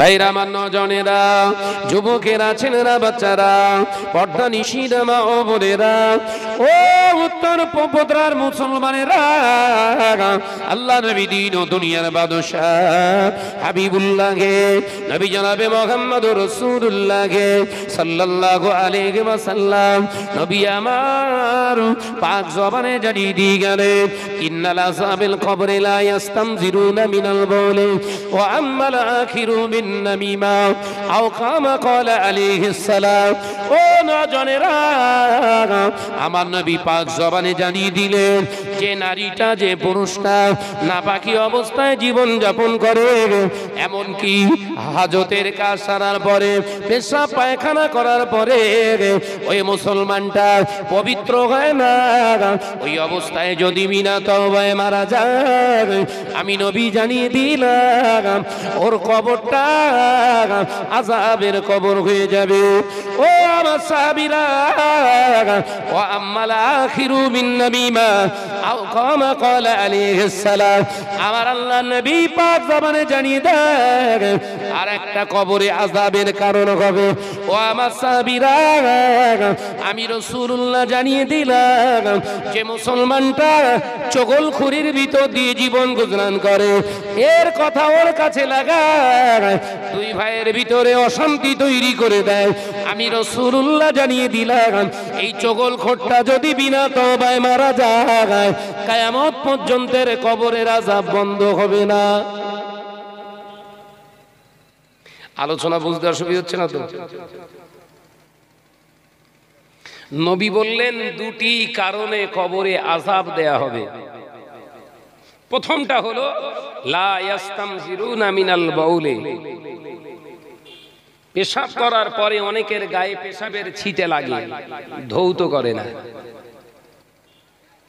ভাইরা আমার নজনেরা যুবকেরা ছেলেরা বাচ্চারা পর্দা নিশিরা ও বোনেরা ও উত্তর পোপদ্রার মুসলমানেরা আল্লাহ নবী দিন ও দুনিয়ার বাদশাহ হাবিবুল্লাহকে নবী জনাবে মোহাম্মদ রসুল্লাহকে সাল্লাল্লাহু আলাইহি ওয়াসাল্লাম নবী আমার পাক জবানে গেলে ইন্নাল আযাবিল কবরে লা মিনাল ওয়া আখিরু নামিমা আও কামা কল আলাইহিস সালাম ও নজনেরা আমার নবী পাক জবানে জানিয়ে দিলেন যে নারীটা যে পুরুষটা না নাপাকি অবস্থায় জীবন যাপন করে এমন কি হাজতের কাজ সারার পরে পেশা পায়খানা করার পরে ওই মুসলমানটা পবিত্র হয় না ওই অবস্থায় যদি বিনা তবায় মারা যায় আমি নবী জানিয়ে দিলাম ওর কবরটা আজাবের কবর হয়ে যাবে ও আমার সাবিরা ও আম্মাল আখিরু বিন নবীমা আও কামা কলা আলাইহিস সালাম আমার আল্লাহ নবী পাক জবানে জানিয়ে দেয় আর একটা কবরে আজাবের কারণ হবে ও আমার সাহাবিরা আমি রসুল্লাহ জানিয়ে দিলাম যে মুসলমানটা খুরির ভিতর দিয়ে জীবন গুজরান করে এর কথা ওর কাছে লাগায় দুই ভাইয়ের ভিতরে অশান্তি তৈরি করে দেয় আমি রসুল্লাহ জানিয়ে দিলাম এই চগল খোরটা যদি বিনা তবায় মারা যায় কায়ামত পর্যন্তের কবরের আজাব বন্ধ হবে না আলোচনা বুঝতে অসুবিধা হচ্ছে না তো নবী বললেন দুটি কারণে কবরে আজাব দেয়া হবে প্রথমটা হলো বাউলে পেশাব করার পরে অনেকের গায়ে পেশাবের ছিটে লাগে ধৌত করে না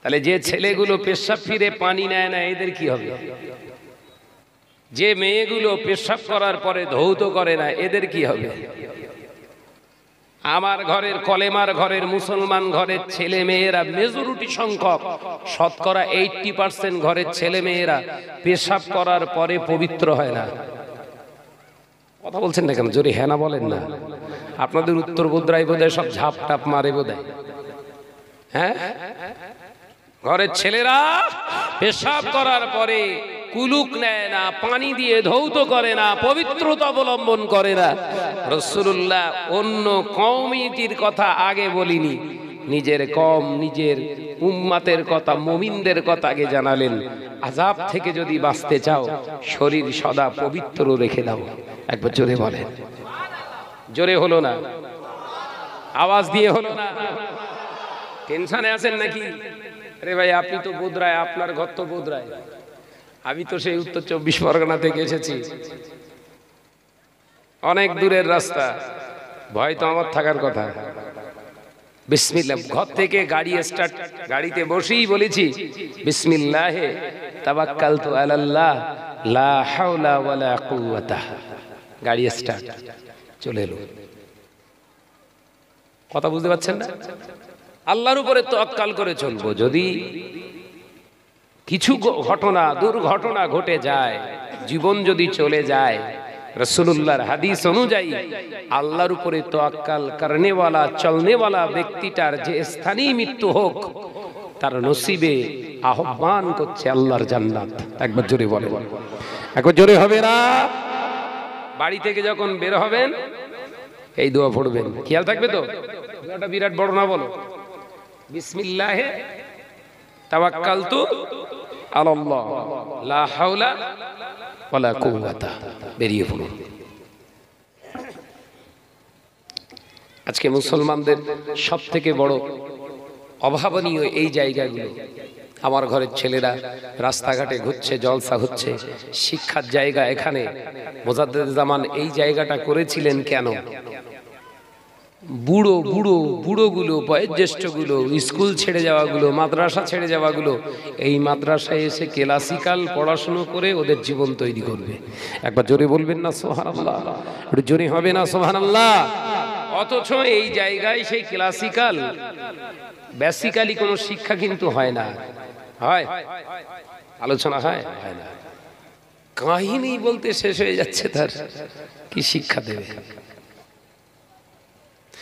তাহলে যে ছেলেগুলো পেশাব ফিরে পানি নেয় না এদের কি হবে যে মেয়েগুলো পেশাব করার পরে ধৌত করে না এদের কি হবে আমার ঘরের কলেমার ঘরের মুসলমান ঘরের ছেলে মেয়েরা মেজরিটি সংখ্যক শতকরা এইটটি পার্সেন্ট ঘরের ছেলে মেয়েরা পেশাব করার পরে পবিত্র হয় না কথা বলছেন না কেন যদি হ্যাঁ বলেন না আপনাদের উত্তর গোদ্রাই বোধহয় সব ঝাপ টাপ মারে বোধহয় হ্যাঁ ঘরের ছেলেরা পেশাব করার পরে কুলুক নেয় না পানি দিয়ে ধৌত করে না পবিত্রতা অবলম্বন করে না রসুল্লাহ অন্য কমিটির কথা আগে বলিনি নিজের কম নিজের উম্মাতের কথা মমিনদের কথা আগে জানালেন আজাব থেকে যদি বাঁচতে চাও শরীর সদা পবিত্র রেখে দাও একবার জোরে বলেন জোরে হলো না আওয়াজ দিয়ে হলো না টেনশনে আছেন নাকি আরে ভাই আপনি তো বোধরায় আপনার ঘর তো বোধরায় আমি তো সেই উত্তর চব্বিশ পরগনা থেকে এসেছি অনেক দূরের রাস্তা ভয় তো আমার থাকার কথা বিসমিল্লা ঘর থেকে গাড়ি স্টার্ট গাড়িতে বসেই বলেছি হে তাবাক্কাল তো আল্লাহ লা হাওলা ওয়ালা কুওয়াতা গাড়ি স্টার্ট চলে এলো কথা বুঝতে পারছেন না আল্লাহর উপরে তক্কাল করে চলবো যদি কিছু ঘটনা দুর্ঘটনা ঘটে যায় জীবন যদি চলে যায় রসুল্লাহর হাদিস অনুযায়ী আল্লাহর উপরে তোয়াক্কাল করনেওয়ালা চলনেওয়ালা ব্যক্তিটার যে স্থানেই মৃত্যু হোক তার নসিবে আহ্বান করছে আল্লাহর জান্নাত একবার জোরে বলে একবার জোরে হবে না বাড়ি থেকে যখন বের হবেন এই দোয়া পড়বেন খেয়াল থাকবে তো বিরাট বড় না বলো বিসমিল্লাহে তাওয়াক্কাল তু বেরিয়ে আজকে মুসলমানদের সব থেকে বড় অভাবনীয় এই জায়গাগুলো আমার ঘরের ছেলেরা রাস্তাঘাটে ঘুরছে জলসা হচ্ছে শিক্ষার জায়গা এখানে মোজাদ্দেদ জামান এই জায়গাটা করেছিলেন কেন বুড়ো বুড়ো বুড়োগুলো বয়োজ্যেষ্ঠগুলো স্কুল ছেড়ে যাওয়াগুলো মাদ্রাসা ছেড়ে যাওয়াগুলো এই মাদ্রাসায় এসে ক্লাসিক্যাল পড়াশুনো করে ওদের জীবন তৈরি করবে একবার জোরে বলবেন না সোহানাল্লাহ একটু জোরে হবে না সোহানাল্লাহ অথচ এই জায়গায় সেই ক্লাসিক্যাল বেসিক্যালি কোনো শিক্ষা কিন্তু হয় না হয় আলোচনা হয় হয় না কাহিনী বলতে শেষ হয়ে যাচ্ছে তার কি শিক্ষা দেবে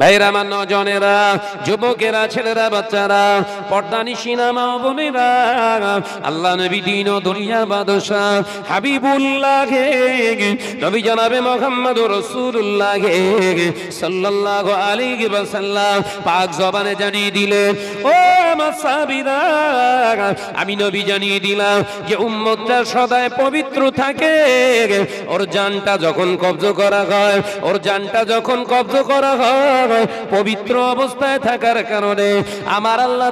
ভাইরা আমার নজনেরা যুবকেরা ছেলেরা বাচ্চারা পর্দানি সিনেমা বোনেরা আল্লাহ নবী দিন দুনিয়া বাদশা হাবিবুল্লাহ নবী জানাবে মোহাম্মদ রসুল্লাহ সাল্লাহ আলী সাল্লাহ পাক জবানে জানিয়ে দিলে ও আমার সাবিরা আমি নবী জানিয়ে দিলাম যে উম্মতটা সদায় পবিত্র থাকে ওর জানটা যখন কব্জ করা হয় ওর জানটা যখন কব্জ করা হয় পবিত্র অবস্থায় থাকার কারণে আমার আল্লাহ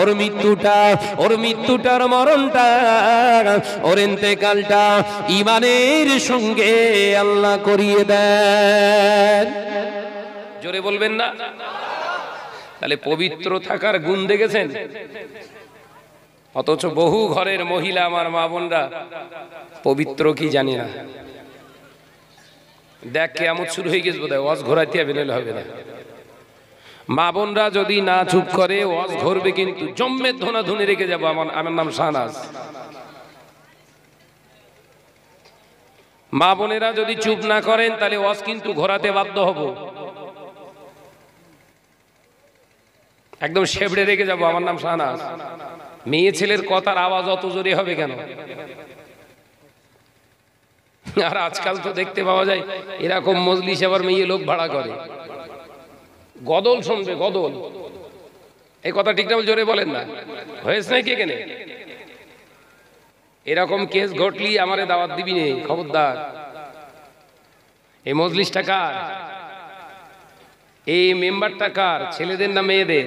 ওর মৃত্যুটা ওর মৃত্যুটার মরণটা ওর এতেকালটা ইমানের সঙ্গে আল্লাহ করিয়ে দেন জোরে বলবেন না তাহলে পবিত্র থাকার গুণ দেখেছেন অথচ বহু ঘরের মহিলা আমার মা বোনরা পবিত্র কি জানে না দেখ কেমন শুরু হয়ে গেছে বোধহয় ওয়াজ ঘোরাইতে বেরোলে হবে না মা বোনরা যদি না চুপ করে ওয়াজ ঘরবে কিন্তু জম্মের ধোনা ধুনে রেখে যাবো আমার আমার নাম শাহনাজ মা বোনেরা যদি চুপ না করেন তাহলে ওয়াজ কিন্তু ঘোরাতে বাধ্য হব একদম শেবড়ে রেখে যাবো আমার নাম শাহনাজ মেয়ে ছেলের কথার আওয়াজ অত জোরে হবে কেন আর আজকাল তো দেখতে পাওয়া যায় এরকম মজলিস আবার মেয়ে লোক ভাড়া করে গদল শুনবে গদল এই কথা ঠিক না জোরে বলেন না হয়েছে নাকি এখানে এরকম কেস ঘটলি আমারে দাওয়াত দিবি নে খবরদার এই মজলিসটা কার এই মেম্বারটা কার ছেলেদের না মেয়েদের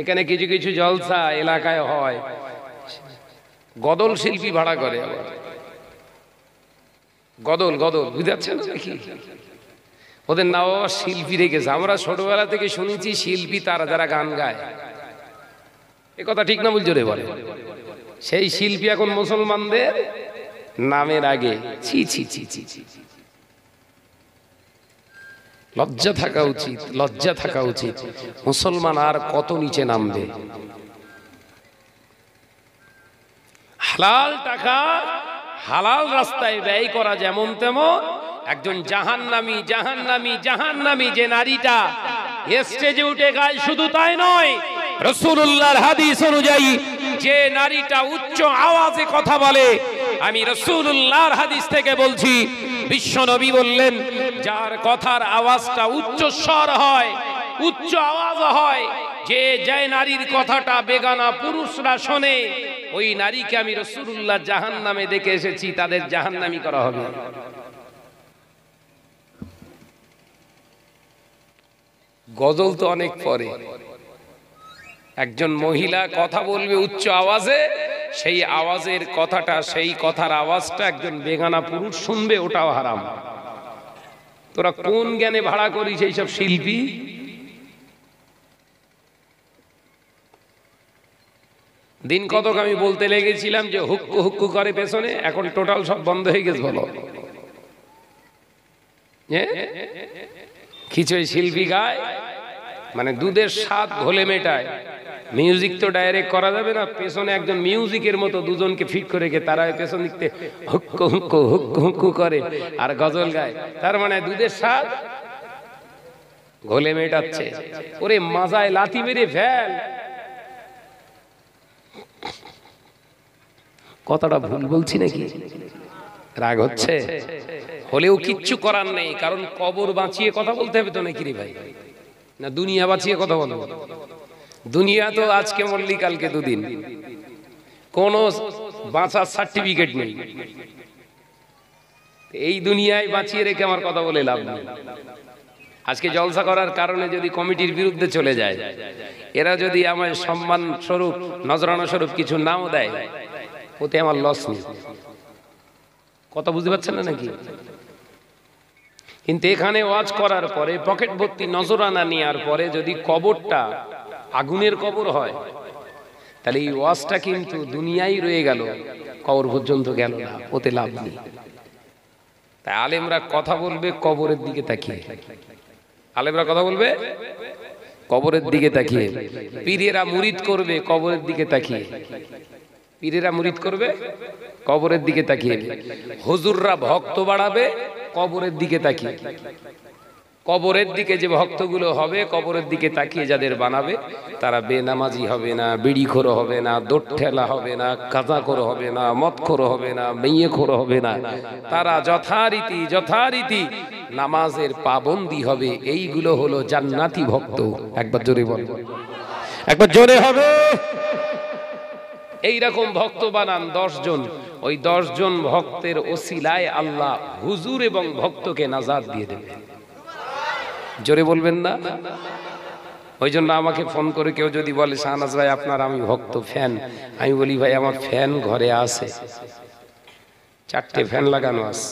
এখানে কিছু কিছু জলসা এলাকায় হয় গদল শিল্পী ভাড়া করে আবার গদল গদল বুঝাচ্ছেন নাকি ওদের না ও শিল্পী রেখেছে আমরা ছোটবেলা থেকে শুনেছি শিল্পী তারা যারা গান গায় এ কথা ঠিক না বলছো রে বলে সেই শিল্পী এখন মুসলমানদের নামের আগে ছি ছি ছি ছি ছি লজ্জা থাকা উচিত লজ্জা থাকা উচিত মুসলমান আর কত নিচে নামবে হালাল টাকা হালাল রাস্তায় ব্যয় করা যেমন তেমন একজন জাহান্নামি জাহান জাহান্নামি যে নারীটা স্টেজে উঠে গায় শুধু তাই নয় রসুল্লাহর হাদিস অনুযায়ী যে নারীটা উচ্চ আওয়াজে কথা বলে আমি রসুল্লাহর হাদিস থেকে বলছি নবী বললেন যার কথার আওয়াজটা উচ্চ স্বর হয় উচ্চ আওয়াজ হয় যে যায় নারীর কথাটা বেগানা পুরুষরা শোনে ওই নারীকে আমি রসুল্লাহ জাহান নামে দেখে এসেছি তাদের জাহান নামি করা হবে গজল তো অনেক পরে একজন মহিলা কথা বলবে উচ্চ আওয়াজে সেই আওয়াজের কথাটা সেই কথার আওয়াজটা একজন বেগানা পুরুষ শুনবে ওটাও হারাম তোরা কোন জ্ঞানে ভাড়া করিস এইসব শিল্পী দিন কতক আমি বলতে লেগেছিলাম যে হুক্কু হুক্কু করে পেছনে এখন টোটাল সব বন্ধ হয়ে গেছে বলো খিচুড়ি শিল্পী গায় মানে দুধের স্বাদ ঘোলে মেটায় মিউজিক তো ডাইরেক্ট করা যাবে না পেছনে একজন মিউজিকের মতো দুজনকে ফিট করে রেখে তারা পেছন দিকতে হুক্কু হুক্কু হুক্কু হুক্কু করে আর গজল গায় তার মানে দুধের স্বাদ ঘোলে মেটাচ্ছে ওরে মাজায় লাথি মেরে ফেল কথাটা ভুল বলছি নাকি রাগ হচ্ছে হলেও কিচ্ছু করার নেই কারণ কবর বাঁচিয়ে কথা বলতে হবে তো নাকি রে ভাই না দুনিয়া বাঁচিয়ে কথা বলো দুনিয়া তো আজকে মল্লি কালকে দুদিন কোন বাঁচার সার্টিফিকেট নেই এই দুনিয়ায় বাঁচিয়ে রেখে আমার কথা বলে লাভ নেই আজকে জলসা করার কারণে যদি কমিটির বিরুদ্ধে চলে যায় এরা যদি আমার সম্মান স্বরূপ নজরানো স্বরূপ কিছু নাও দেয় ওতে আমার লস নেই কথা বুঝতে পারছেন না নাকি কিন্তু এখানে ওয়াজ করার পরে পকেট ভর্তি নজরানা নেওয়ার পরে যদি কবরটা আগুনের কবর হয় তাহলে এই ওয়াজটা কিন্তু দুনিয়াই রয়ে গেল কবর পর্যন্ত গেল না ওতে লাভ নেই তাই আলেমরা কথা বলবে কবরের দিকে তাকিয়ে আলেমরা কথা বলবে কবরের দিকে তাকিয়ে পীরেরা মুরিদ করবে কবরের দিকে তাকিয়ে পীরেরা মুরিদ করবে কবরের দিকে তাকিয়ে হুজুররা ভক্ত বাড়াবে কবরের দিকে তাকিয়ে কবরের দিকে যে ভক্তগুলো হবে কবরের দিকে তাকিয়ে যাদের বানাবে তারা বেনামাজি হবে না বিড়ি খোরো হবে না দোঠেলা হবে না কাঁচা খোরো হবে না মদ খোরো হবে না মেয়ে খোরো হবে না তারা যথারীতি যথারীতি নামাজের পাবন্দি হবে এইগুলো হলো জান্নাতি ভক্ত একবার জোরে বল একবার জোরে হবে এইরকম ভক্ত বানান দশজন ওই দশজন ভক্তের ওসিলায় আল্লাহ হুজুর এবং ভক্তকে নাজাদ দিয়ে দেবেন জোরে বলবেন না ওই জন্য আমাকে ফোন করে কেউ যদি বলে শাহনাজ ভাই আপনার আমি ভক্ত ফ্যান আমি বলি ভাই আমার ফ্যান ঘরে আছে চারটে ফ্যান লাগানো আছে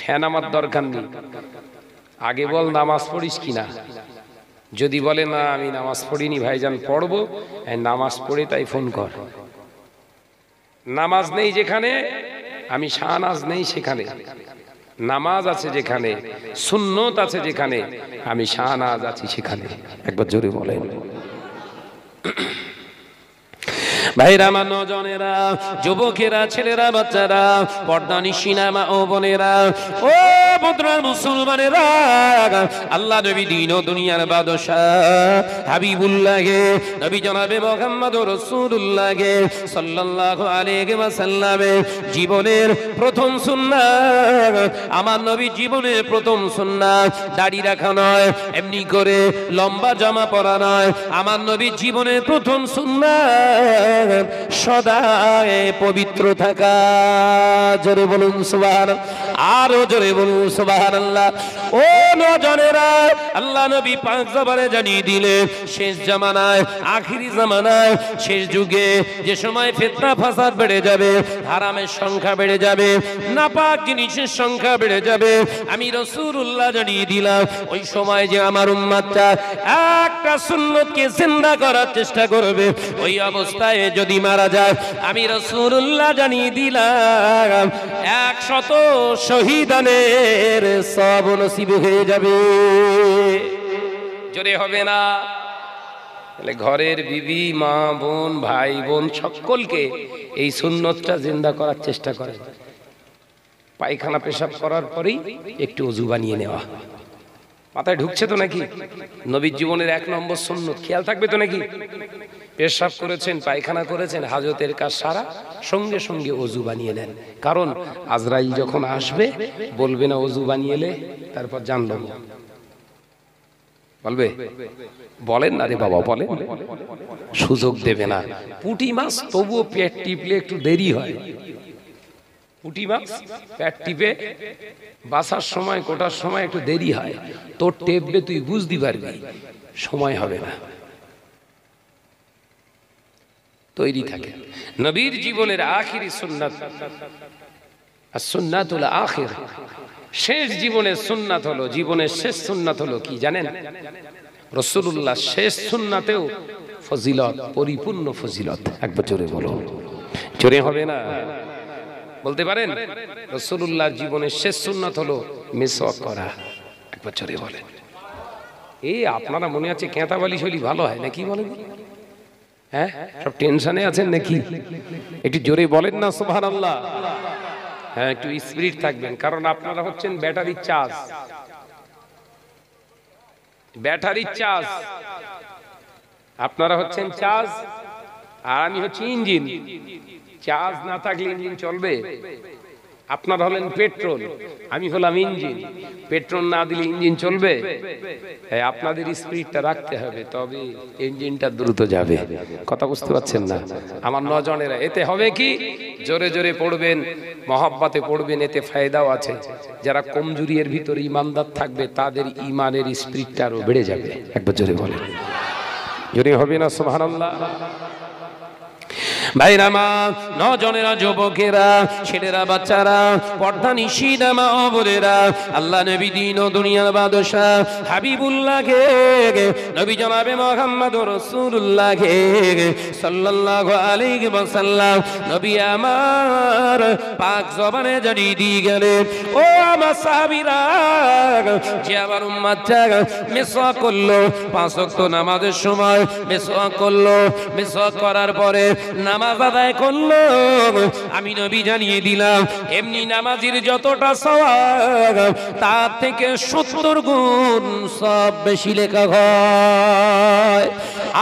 ফ্যান আমার দরকার নেই আগে বল নামাজ পড়িস কিনা যদি বলে না আমি নামাজ পড়িনি ভাইজান পড়বো নামাজ পড়ে তাই ফোন কর নামাজ নেই যেখানে আমি শাহনাজ নেই সেখানে নামাজ আছে যেখানে সুন্নত আছে যেখানে আমি শাহনাজ আছি সেখানে একবার জোরে বলেন ভাইরা আমার নজনেরা যুবকেরা ছেলেরা বাচ্চারা পর্দানি সিনেমা ও বোনেরা ও ভদ্রার মুসলমানেরা আল্লাহ নবী দিন ও দুনিয়ার বাদশা হাবিবুল্লাহে নবী জনাবে মোহাম্মদ রসুল্লাহে সাল্লাল্লাহু আলাইহি সাল্লামে জীবনের প্রথম সুন্নাহ আমার নবী জীবনের প্রথম সুন্নাহ দাড়ি রাখা নয় এমনি করে লম্বা জামা পরা নয় আমার নবী জীবনের প্রথম সুন্নাহ সদায় পবিত্র থাকা জোরে বলুন সবার আরো জোরে বলুন আল্লাহ ও নজনেরা আল্লাহ নবী পাঁচ জবারে জানিয়ে দিলে শেষ জামানায় আখিরি জামানায় শেষ যুগে যে সময় ফেতনা ফাসাদ বেড়ে যাবে হারামের সংখ্যা বেড়ে যাবে নাপাক জিনিসের সংখ্যা বেড়ে যাবে আমি রসুরুল্লাহ জানিয়ে দিলাম ওই সময় যে আমার উম্মাদটা একটা সুন্নতকে জিন্দা করার চেষ্টা করবে ওই অবস্থায় যদি মারা যায় আমি রসুরুল্লাহ জানিয়ে দিলাম এক শত শহীদানের সব নসিব হয়ে যাবে জোরে হবে না তাহলে ঘরের বিবি মা বোন ভাই বোন সকলকে এই সুন্নতটা জিন্দা করার চেষ্টা করে পায়খানা পেশাব করার পরেই একটু অজু বানিয়ে নেওয়া মাথায় ঢুকছে তো নাকি নবীর জীবনের এক নম্বর শূন্য খেয়াল থাকবে তো নাকি পেশাব করেছেন পায়খানা করেছেন হাজতের কাজ সারা সঙ্গে সঙ্গে অজু বানিয়ে নেন কারণ আজরাইল যখন আসবে বলবে না অজু বানিয়ে তারপর জানলাম বলবে বলেন না রে বাবা বলেন সুযোগ দেবে না পুটি মাছ তবুও পেট টিপলে একটু দেরি হয় পুটি মাছ প্যাট টিপে বাসার সময় কোটার সময় একটু দেরি হয় তোর টেপবে তুই বুঝতে পারবি সময় হবে না তৈরি থাকে নবীর জীবনের আখিরি সুন্নাত আর সুন্নাত হলো আখির শেষ জীবনের সুন্নাত হলো জীবনের শেষ সুন্নাত হলো কি জানেন রসুল্লাহ শেষ সুন্নাতেও ফজিলত পরিপূর্ণ ফজিলত একবার জোরে বলো জোরে হবে না বলতে পারেন রসুল্লাহ জীবনের শেষ সুন্নাত হলো মিস করা এক বছরে বলেন এ আপনারা মনে আছে কেঁতা বালি শৈলী ভালো হয় নাকি বলেন হ্যাঁ সব টেনশনে আছেন নাকি একটু জোরে বলেন না সোহান আল্লাহ হ্যাঁ একটু স্পিরিট থাকবেন কারণ আপনারা হচ্ছেন ব্যাটারি চার্জ ব্যাটারি চার্জ আপনারা হচ্ছেন চার্জ আর আমি হচ্ছি ইঞ্জিন চার্জ না থাকলে ইঞ্জিন চলবে আপনার হলেন পেট্রোল আমি হলাম ইঞ্জিন পেট্রোল না দিলে ইঞ্জিন চলবে হ্যাঁ, আপনাদের স্পিডটা রাখতে হবে তবে ইঞ্জিনটা দ্রুত যাবে কথা বুঝতে পারছেন না আমার নজনেরা এতে হবে কি জোরে জোরে পড়বেন মহাব্বাতে পড়বেন এতে ফায়দাও আছে যারা কমজুরিয়ের ভিতরে ইমানদার থাকবে তাদের ইমানের স্পিডটা আরও বেড়ে যাবে একবার জোরে বলেন জোরে হবে না সোহান ভাইরা মা নজনেরা যুবকেরা ছেলেরা বাচ্চারা পর্দা নিশিদা মা অবরেরা আল্লাহ নবী দিন ও দুনিয়ার বাদশা হাবিবুল্লাহকে নবী জনাবে মোহাম্মদ রসুল্লাহকে সাল্লাল্লাহু আলাইহি ওয়াসাল্লাম নবী আমার পাক জবানে জানিয়ে দিয়ে গেলেন ও আমার সাহাবীরা যে আমার উম্মাতটা মিসওয়াক করলো পাঁচ ওয়াক্ত নামাজের সময় মিসওয়াক করলো মিসওয়াক করার পরে নাম নামাজ আদায় করলো আমি নবী জানিয়ে দিলাম এমনি নামাজের যতটা সওয়াব তার থেকে সত্তর গুণ সব বেশি লেখা হয়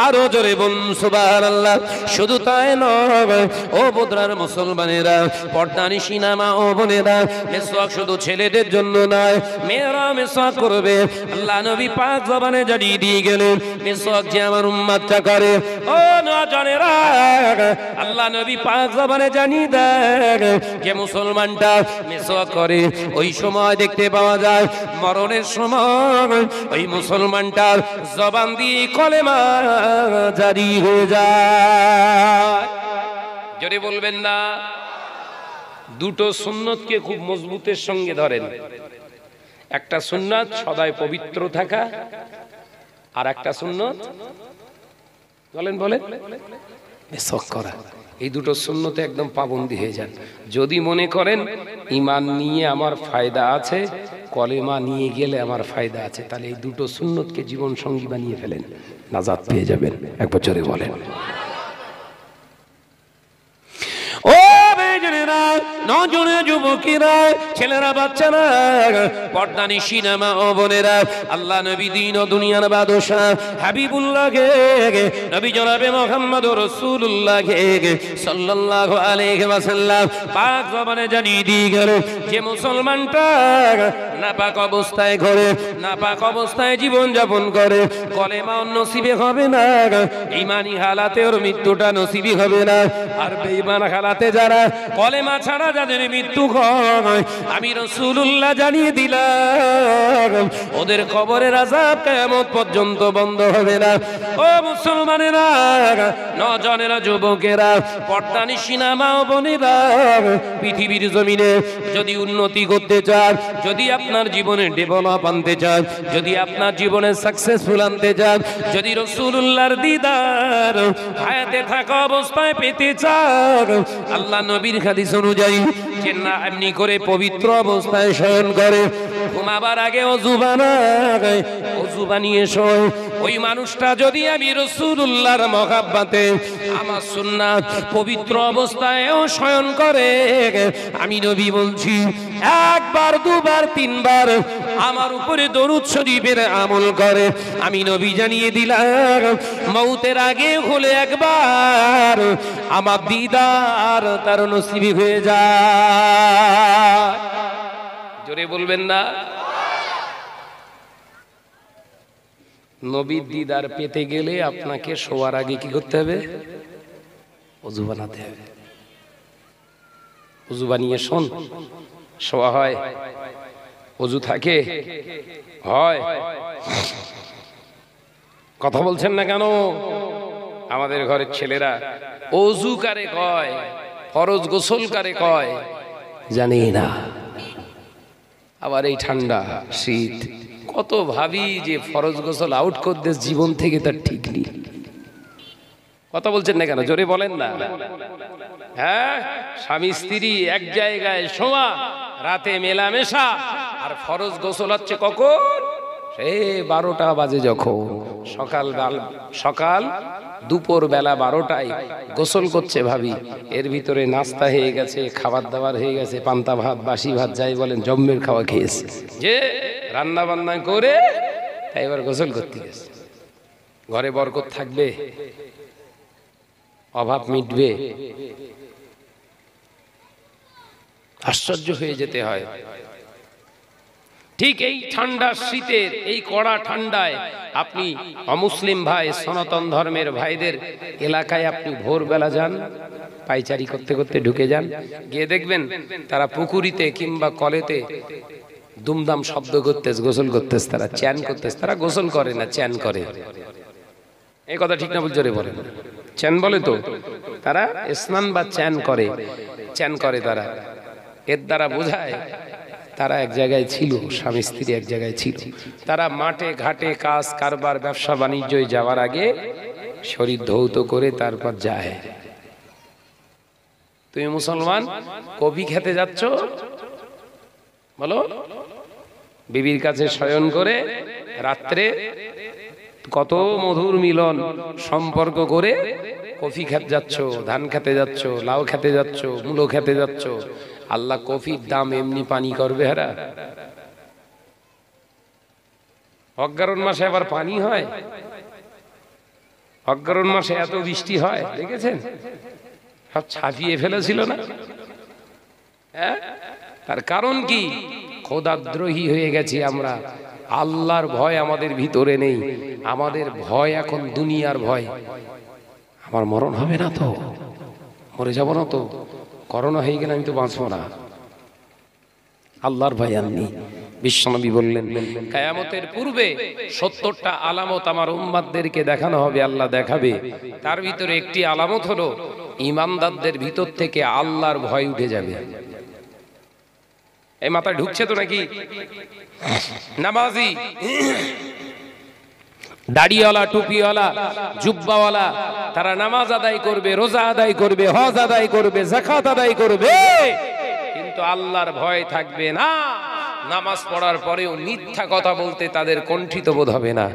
আরো জোরে বলুন সুবহানাল্লাহ শুধু তাই নয় ও বোদরার মুসলমানেরা নিশি নামা ও বোনেরা মেসওয়াক শুধু ছেলেদের জন্য নয় মেয়েরা মেসওয়াক করবে আল্লাহ নবী পাঁচ জবানে জানিয়ে দিয়ে গেলেন মেসওয়াক যে আমার উম্মাতটা করে ও না জানেরা আল্লাহ নবী পাঁচ জবানে জানি দেয় যে মুসলমানটা মেসোয়াক করে ওই সময় দেখতে পাওয়া যায় মরণের সময় ওই মুসলমানটার জবান দিয়ে কলেমা জারি হয়ে যায় জোরে বলবেন না দুটো সুন্নতকে খুব মজবুতের সঙ্গে ধরেন একটা সুন্নত সদায় পবিত্র থাকা আর একটা সুন্নত বলেন বলেন মেসক করা এই দুটো শূন্যতে একদম পাবন্দি হয়ে যান যদি মনে করেন ইমান নিয়ে আমার ফায়দা আছে কলেমা নিয়ে গেলে আমার ফায়দা আছে তাহলে এই দুটো শূন্যতকে জীবন সঙ্গী বানিয়ে ফেলেন নাজাদ পেয়ে যাবেন এক বছরে বলেন মেয়েরা নজনে যুবকেরা ছেলেরা বাচ্চারা পর্দানি সিনেমা ও বোনেরা আল্লাহ নবী দিন ও দুনিয়ার বাদশা নবী জনাবে মোহাম্মদ সাল্লাল্লাহু আলাইহি ওয়াসাল্লাম পাক জবানে জানিয়ে দিয়ে গেল যে মুসলমানটা নাপাক অবস্থায় ঘরে নাপাক অবস্থায় জীবন যাপন করে কলেমা অন্য নসিবে হবে না ইমানি হালাতে ওর মৃত্যুটা নসিবি হবে না আর বেইমান হালাতে যারা কলে কালেমা ছাড়া যাদের মৃত্যু হয় আমি রসুল্লাহ জানিয়ে দিলাম ওদের কবরের আজাব কেমন পর্যন্ত বন্ধ হবে না ও মুসলমানেরা নজনেরা যুবকেরা পর্দানি সিনেমা ও বোনেরা পৃথিবীর জমিনে যদি উন্নতি করতে চান যদি আপনার জীবনে ডেভেলপ আনতে চান যদি আপনার জীবনে সাকসেসফুল আনতে চান যদি রসুল্লাহর দিদার হায়াতে থাকা অবস্থায় পেতে চান আল্লাহ নবীর খাদিস হাদিস অনুযায়ী জিন্না এমনি করে পবিত্র অবস্থায় শয়ন করে ঘুমাবার আগে অজু বানায় অজু বানিয়ে শোয় ওই মানুষটা যদি আমি রসুল্লাহর মহাব্বাতে আমার সুন্না পবিত্র অবস্থায়ও শয়ন করে আমি নবী বলছি একবার দুবার তিনবার আমার উপরে দরুদ শরীফের আমল করে আমি নবী জানিয়ে দিলাম মৌতের আগে হলে একবার আমার দিদার তার নসিবি হয়ে যা জোরে বলবেন না নবীর দিদার পেতে গেলে আপনাকে শোয়ার আগে কি করতে হবে অজু বানাতে হবে অজু বানিয়ে শোন শোয়া হয় অজু থাকে হয় কথা বলছেন না কেন আমাদের ঘরের ছেলেরা অজু কারে কয় ফরজ গোসল কারে কয় জানি না আবার এই ঠান্ডা শীত কত ভাবি যে ফরজ গোসল আউট করতে জীবন থেকে তার ঠিক নেই কথা বলছেন না কেন জোরে বলেন না হ্যাঁ স্বামী স্ত্রী এক জায়গায় সোমা রাতে মেলামেশা আর ফরজ গোসল হচ্ছে কখন সে বারোটা বাজে যখন সকাল সকাল দুপুর বেলা বারোটায় গোসল করছে ভাবি এর ভিতরে নাস্তা হয়ে গেছে খাবার দাবার হয়ে গেছে পান্তা ভাত বাসি ভাত যাই বলেন জম্মের খাওয়া খেয়েছে যে রান্না বান্না করে তাই এবার গোসল করতে গেছে ঘরে বরকত থাকবে অভাব মিটবে আশ্চর্য হয়ে যেতে হয় ঠিক এই ঠান্ডা শীতের এই কড়া ঠান্ডায় আপনি অমুসলিম ভাই সনাতন ধর্মের ভাইদের এলাকায় আপনি ভোরবেলা যান পাইচারি করতে করতে ঢুকে যান গিয়ে দেখবেন তারা পুকুরিতে কিংবা কলেতে দুমদাম শব্দ করতেছে গোসল করতেছে তারা চ্যান করতেছে তারা গোসল করে না চ্যান করে এই কথা ঠিক না বল জোরে বলে চ্যান বলে তো তারা স্নান বা চ্যান করে চ্যান করে তারা এর দ্বারা বোঝায় তারা এক জায়গায় ছিল স্বামী স্ত্রী এক জায়গায় ছিল তারা মাঠে ঘাটে কাজ কারবার ব্যবসা বাণিজ্যে যাওয়ার আগে শরীর ধৌত করে তারপর যায় তুমি মুসলমান কবি খেতে যাচ্ছ বলো বিবির কাছে শয়ন করে রাত্রে কত মধুর মিলন সম্পর্ক করে কফি খেতে যাচ্ছ ধান খেতে যাচ্ছ লাউ খেতে যাচ্ছ মূলো খেতে যাচ্ছ আল্লাহ কফির দাম এমনি পানি করবে হারা হ্যাঁ? অজ্ঞারণ মাসে আবার পানি হয় অজ্ঞারণ মাসে এত বৃষ্টি হয় দেখেছেন সব ছাপিয়ে ফেলেছিল না হ্যাঁ? তার কারণ কি খোদাদ্রোহী হয়ে গেছি আমরা আল্লাহর ভয় আমাদের ভিতরে নেই আমাদের ভয় এখন দুনিয়ার ভয় আমার মরণ হবে না তো মরে যাব না তো করোনা হয়ে গেলে আমি তো বাঁচব না আল্লাহর ভাই আমি বিশ্বনবী বললেন কায়ামতের পূর্বে সত্তরটা আলামত আমার উম্মাদদেরকে দেখানো হবে আল্লাহ দেখাবে তার ভিতরে একটি আলামত হলো ইমানদারদের ভিতর থেকে আল্লাহর ভয় উঠে যাবে এই মাথায় ঢুকছে তো নাকি নামাজি দাড়িওয়ালা টুপিওয়ালা জুব্বাওয়ালা তারা নামাজ আদায় করবে রোজা আদায় করবে হজ আদায় করবে জাকাত আদায় করবে কিন্তু আল্লাহর ভয় থাকবে না নামাজ পড়ার পরেও মিথ্যা কথা বলতে তাদের কণ্ঠিত বোধ হবে না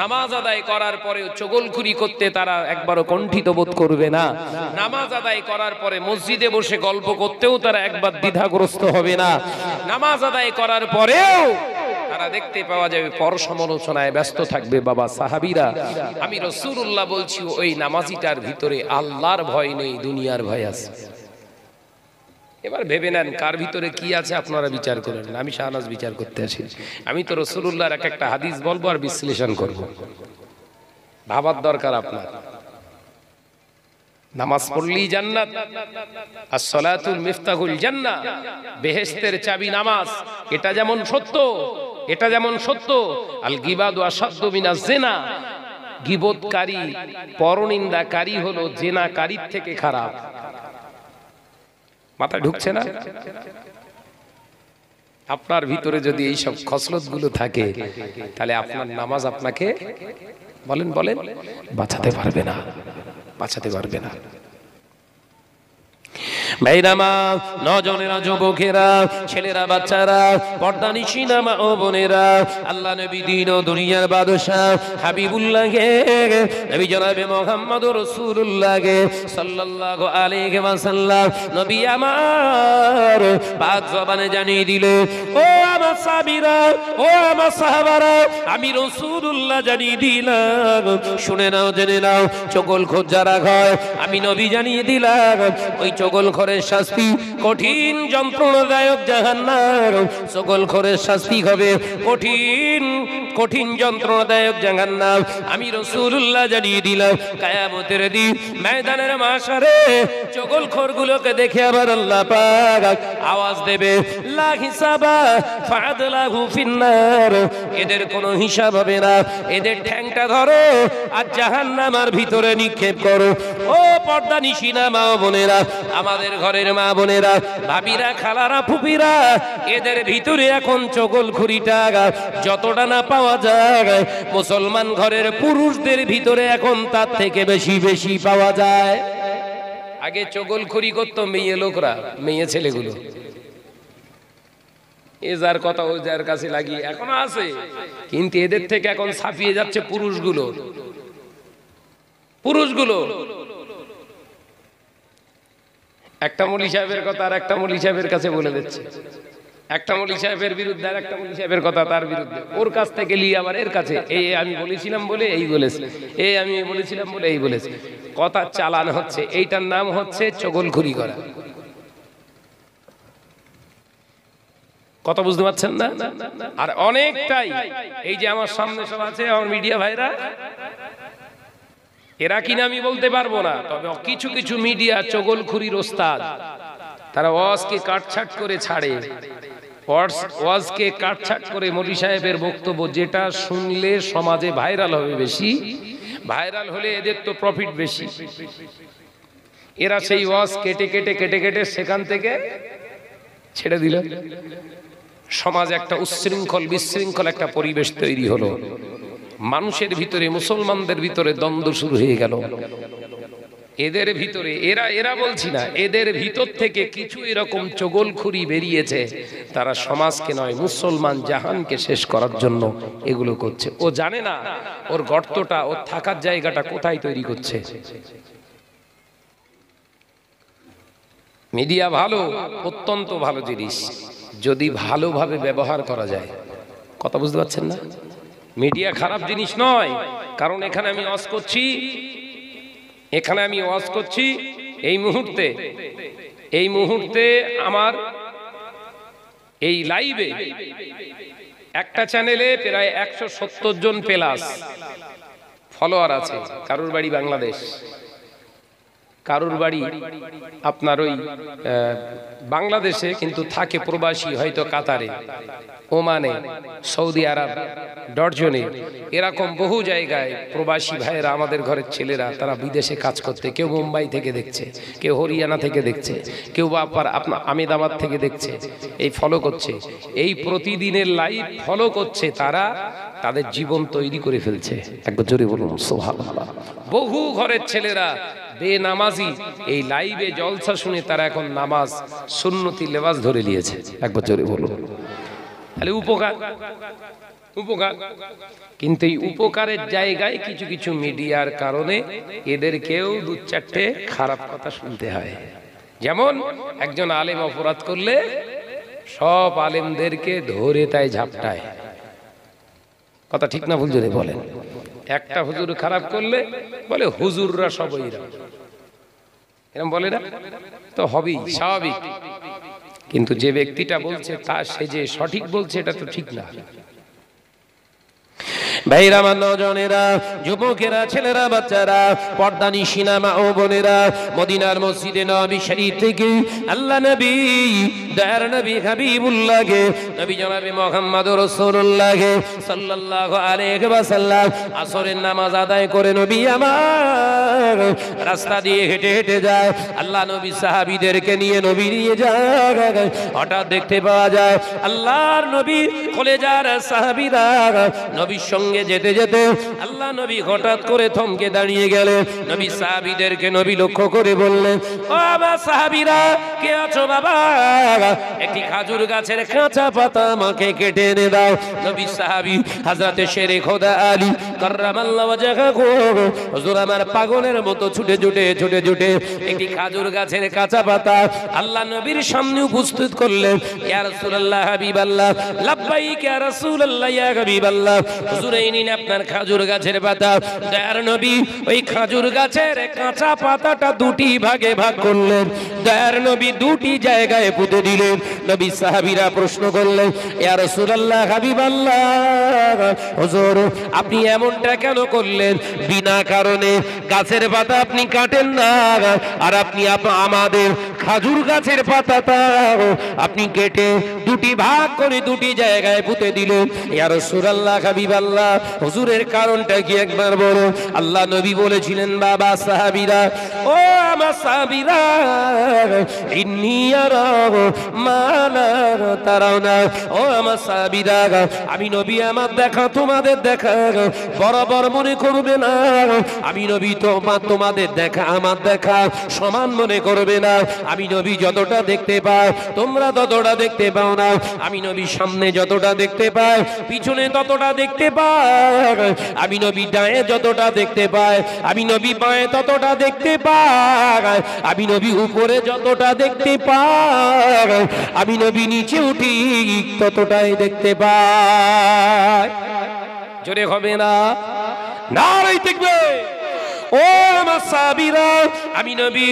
নামাজ আদায় করার পরেও চগলখুরি করতে তারা একবারও কণ্ঠিত বোধ করবে না নামাজ আদায় করার পরে মসজিদে বসে গল্প করতেও তারা একবার দ্বিধাগ্রস্ত হবে না নামাজ আদায় করার পরেও তারা দেখতে পাওয়া যাবে পর সমালোচনায় ব্যস্ত থাকবে বাবা সাহাবিরা আমি রসুল্লাহ বলছি ওই নামাজিটার ভিতরে আল্লাহর ভয় নেই দুনিয়ার ভয় আছে এবার ভেবে নেন কার ভিতরে কি আছে আপনারা বিচার করেন আমি শাহনাজ বিচার করতে আসি আমি তো রসুল্লাহর এক একটা হাদিস বলবো আর বিশ্লেষণ করব ভাবার দরকার আপনার নামাজ পড়লি জান্নাত আর সলাতুল মিফতাহুল জান্না বেহেস্তের চাবি নামাজ এটা যেমন সত্য এটা যেমন সত্য আল গিবাদ আসাদ্য মিনা জেনা গিবোধকারী পরনিন্দাকারী হলো জেনাকারীর থেকে খারাপ মাথায় ঢুকছে না আপনার ভিতরে যদি এই সব গুলো থাকে তাহলে আপনার নামাজ আপনাকে বলেন বলেন বাঁচাতে পারবে না বাঁচাতে পারবে না ভাইরা নজনেরা যুবকেরা ছেলেরা বাচ্চারা পর্দা ও বোনেরা আল্লাহ নবী দিন ও দুনিয়ার বাদশাহ হাবিবুল্লাহকে নবী জনাবে মোহাম্মদ নবী আমার জবানে জানিয়ে দিলে ও আমার সাবিরা ও আমার সাহাবারা আমি রসুল্লাহ জানিয়ে দিলাম শুনে নাও জেনে নাও চকল খোঁজ যারা ঘর আমি নবী জানিয়ে দিলাম ওই চকল খরের শাস্তি কঠিন যন্ত্রণাদায়ক জাহান্নার সকল খরের শাস্তি হবে কঠিন কঠিন যন্ত্রণাদায়ক জাহান্নাম আমি রসুল্লাহ জানিয়ে দিলাম কায়ামতের দিন ময়দানের মাসারে চগল খোরগুলোকে দেখে আবার আল্লাহ পাক আওয়াজ দেবে লা হিসাবা ফাদলাহু ফিন্নার এদের কোনো হিসাব হবে না এদের ঠ্যাংটা ধরো আর জাহান্নামার ভিতরে নিক্ষেপ করো ও পর্দা নিশিনা মা বোনেরা আমাদের আমাদের ঘরের মা বোনেরা ভাবিরা খালারা ফুপিরা এদের ভিতরে এখন চগল খুরিটা যতটা না পাওয়া যায় মুসলমান ঘরের পুরুষদের ভিতরে এখন তার থেকে বেশি বেশি পাওয়া যায় আগে চগল খুরি করতো মেয়ে লোকরা মেয়ে ছেলেগুলো এ যার কথা ও যার কাছে লাগিয়ে এখনো আছে কিন্তু এদের থেকে এখন ছাপিয়ে যাচ্ছে পুরুষগুলো পুরুষগুলো একটা মলি সাহেবের কথা আর একটা মলি সাহেবের কাছে বলে দিচ্ছে একটা মলি সাহেবের বিরুদ্ধে আর একটা মলি সাহেবের কথা তার বিরুদ্ধে ওর কাছ থেকে লিয়ে আবার এর কাছে এই আমি বলেছিলাম বলে এই বলেছে এই আমি বলেছিলাম বলে এই বলেছে কথা চালান হচ্ছে এইটার নাম হচ্ছে ঘুরি করা কথা বুঝতে পারছেন না আর অনেকটাই এই যে আমার সামনে সব আছে আমার মিডিয়া ভাইরা এরা কিনা আমি বলতে পারবো না তবে কিছু কিছু মিডিয়া চগলখুরির ওস্তাদ তারা ওয়াজকে কাটছাট করে ছাড়ে ওয়াজকে কাটছাট করে মোদি সাহেবের বক্তব্য যেটা শুনলে সমাজে ভাইরাল হবে বেশি ভাইরাল হলে এদের তো প্রফিট বেশি এরা সেই ওয়াজ কেটে কেটে কেটে কেটে সেখান থেকে ছেড়ে দিল সমাজে একটা উচ্ছৃঙ্খল বিশৃঙ্খল একটা পরিবেশ তৈরি হলো মানুষের ভিতরে মুসলমানদের ভিতরে দ্বন্দ্ব শুরু হয়ে গেল এদের ভিতরে এরা এরা বলছি না এদের ভিতর থেকে কিছু এরকম চগলখুরি বেরিয়েছে তারা সমাজকে নয় মুসলমান জাহানকে শেষ করার জন্য এগুলো করছে ও জানে না ওর গর্তটা ওর থাকার জায়গাটা কোথায় তৈরি করছে মিডিয়া ভালো অত্যন্ত ভালো জিনিস যদি ভালোভাবে ব্যবহার করা যায় কথা বুঝতে পারছেন না মিডিয়া খারাপ জিনিস নয় কারণ এখানে আমি ওয়াজ করছি এখানে আমি ওয়াজ করছি এই মুহূর্তে এই মুহূর্তে আমার এই লাইভে একটা চ্যানেলে প্রায় একশো সত্তর জন প্লাস ফলোয়ার আছে কারোর বাড়ি বাংলাদেশ কারুর বাড়ি আপনার ওই বাংলাদেশে কিন্তু থাকে প্রবাসী হয়তো কাতারে ওমানে সৌদি আরব ডরজনে এরকম বহু জায়গায় প্রবাসী ভাইয়েরা আমাদের ঘরের ছেলেরা তারা বিদেশে কাজ করতে কেউ মুম্বাই থেকে দেখছে কেউ হরিয়ানা থেকে দেখছে কেউ বা আপার আপনার আমেদাবাদ থেকে দেখছে এই ফলো করছে এই প্রতিদিনের লাইফ ফলো করছে তারা তাদের জীবন তৈরি করে ফেলছে একবার জোরে বলুন সোভা বহু ঘরের ছেলেরা বেনামাজি এই লাইভে জলসা শুনে তারা এখন নামাজ সুন্নতি লেবাস ধরে নিয়েছে এক বছরে বলুন তাহলে উপকার উপকার কিন্তু এই উপকারের জায়গায় কিছু কিছু মিডিয়ার কারণে এদেরকেও দু চারটে খারাপ কথা শুনতে হয় যেমন একজন আলেম অপরাধ করলে সব আলেমদেরকে ধরে তাই ঝাপটায় কথা ঠিক না ভুল যদি বলেন একটা হুজুর খারাপ করলে বলে হুজুররা সবই এরকম বলে না তো হবেই স্বাভাবিক কিন্তু যে ব্যক্তিটা বলছে তা সে যে সঠিক বলছে এটা তো ঠিক না ভাইরা আমার যুবকেরা ছেলেরা বাচ্চারা পর্দানি সিনেমা ও বোনেরা মদিনার মসজিদে নবী শরীফ থেকে আল্লাহ নবী দয়ার নবী হাবিবুল্লাহকে নবী মোহাম্মদ রসুল্লাহকে সাল্লাল্লাহু আলাইহি আসরের নামাজ আদায় করে নবী আমার রাস্তা দিয়ে হেঁটে হেঁটে যায় আল্লাহ নবী সাহাবীদেরকে নিয়ে নবী নিয়ে যায় হঠাৎ দেখতে পাওয়া যায় আল্লাহর নবী কলেজার সাহাবীরা নবীর সঙ্গে সঙ্গে যেতে যেতে আল্লাহ নবী হঠাৎ করে থমকে দাঁড়িয়ে গেলে নবী সাহাবিদেরকে নবী লক্ষ্য করে বললেন ও আমার সাহাবিরা কে আছো বাবা একটি খাজুর গাছের কাঁচা পাতা আমাকে কেটে এনে দাও নবী সাহাবি হাজরাতে শেরে খোদা আলী কররামাল্লাহ ওয়াজাহা কো হুজুর আমার পাগলের মতো ছুটে ছুটে ছুটে ছুটে একটি খাজুর গাছের কাঁচা পাতা আল্লাহ নবীর সামনে উপস্থিত করলেন ইয়া রাসূলুল্লাহ হাবিবাল্লাহ লাব্বাইক ইয়া রাসূলুল্লাহ ইয়া হাবিবাল্লাহ হুজুর এই আপনার খাজুর গাছের পাতা দয়ার নবী ওই খাজুর গাছের কাঁচা পাতাটা দুটি ভাগে ভাগ করলেন দয়ার নবী দুটি জায়গায় পুঁতে দিলেন নবী সাহাবিরা প্রশ্ন করলেন ইয়া রাসূলুল্লাহ হাবিবাল্লাহ হুজুর আপনি এমনটা কেন করলেন বিনা কারণে গাছের পাতা আপনি কাটেন না আর আপনি আমাদের খাজুর গাছের পাতাটা আপনি কেটে দুটি ভাগ করে দুটি জায়গায় পুঁতে দিল সুর আল্লাহ হাবিব আল্লাহ হুজুরের কারণটা কি একবার বলো আল্লাহ নবী বলেছিলেন বাবা সাহাবিরা ও আমার সাহাবিরা তারাও না ও আমার সাহাবিরা আমি নবী আমার দেখা তোমাদের দেখা বরাবর মনে করবে না আমি নবী তোমার তোমাদের দেখা আমার দেখা সমান মনে করবে না আমি নবী যতটা দেখতে পাও তোমরা ততটা দেখতে পাও না আমি নবীর সামনে যতটা দেখতে পাই পিছনে ততটা দেখতে পাই আমি নবী ডায়ে যতটা দেখতে পাই আমি নবী বাঁয়ে ততটা দেখতে পাই আমি নবী উপরে যতটা দেখতে পাই আমি নবী নিচে উঠি ততটাই দেখতে পাই জোরে হবে না নারাই দেখবে ও আমার সাবিরা আমি নবী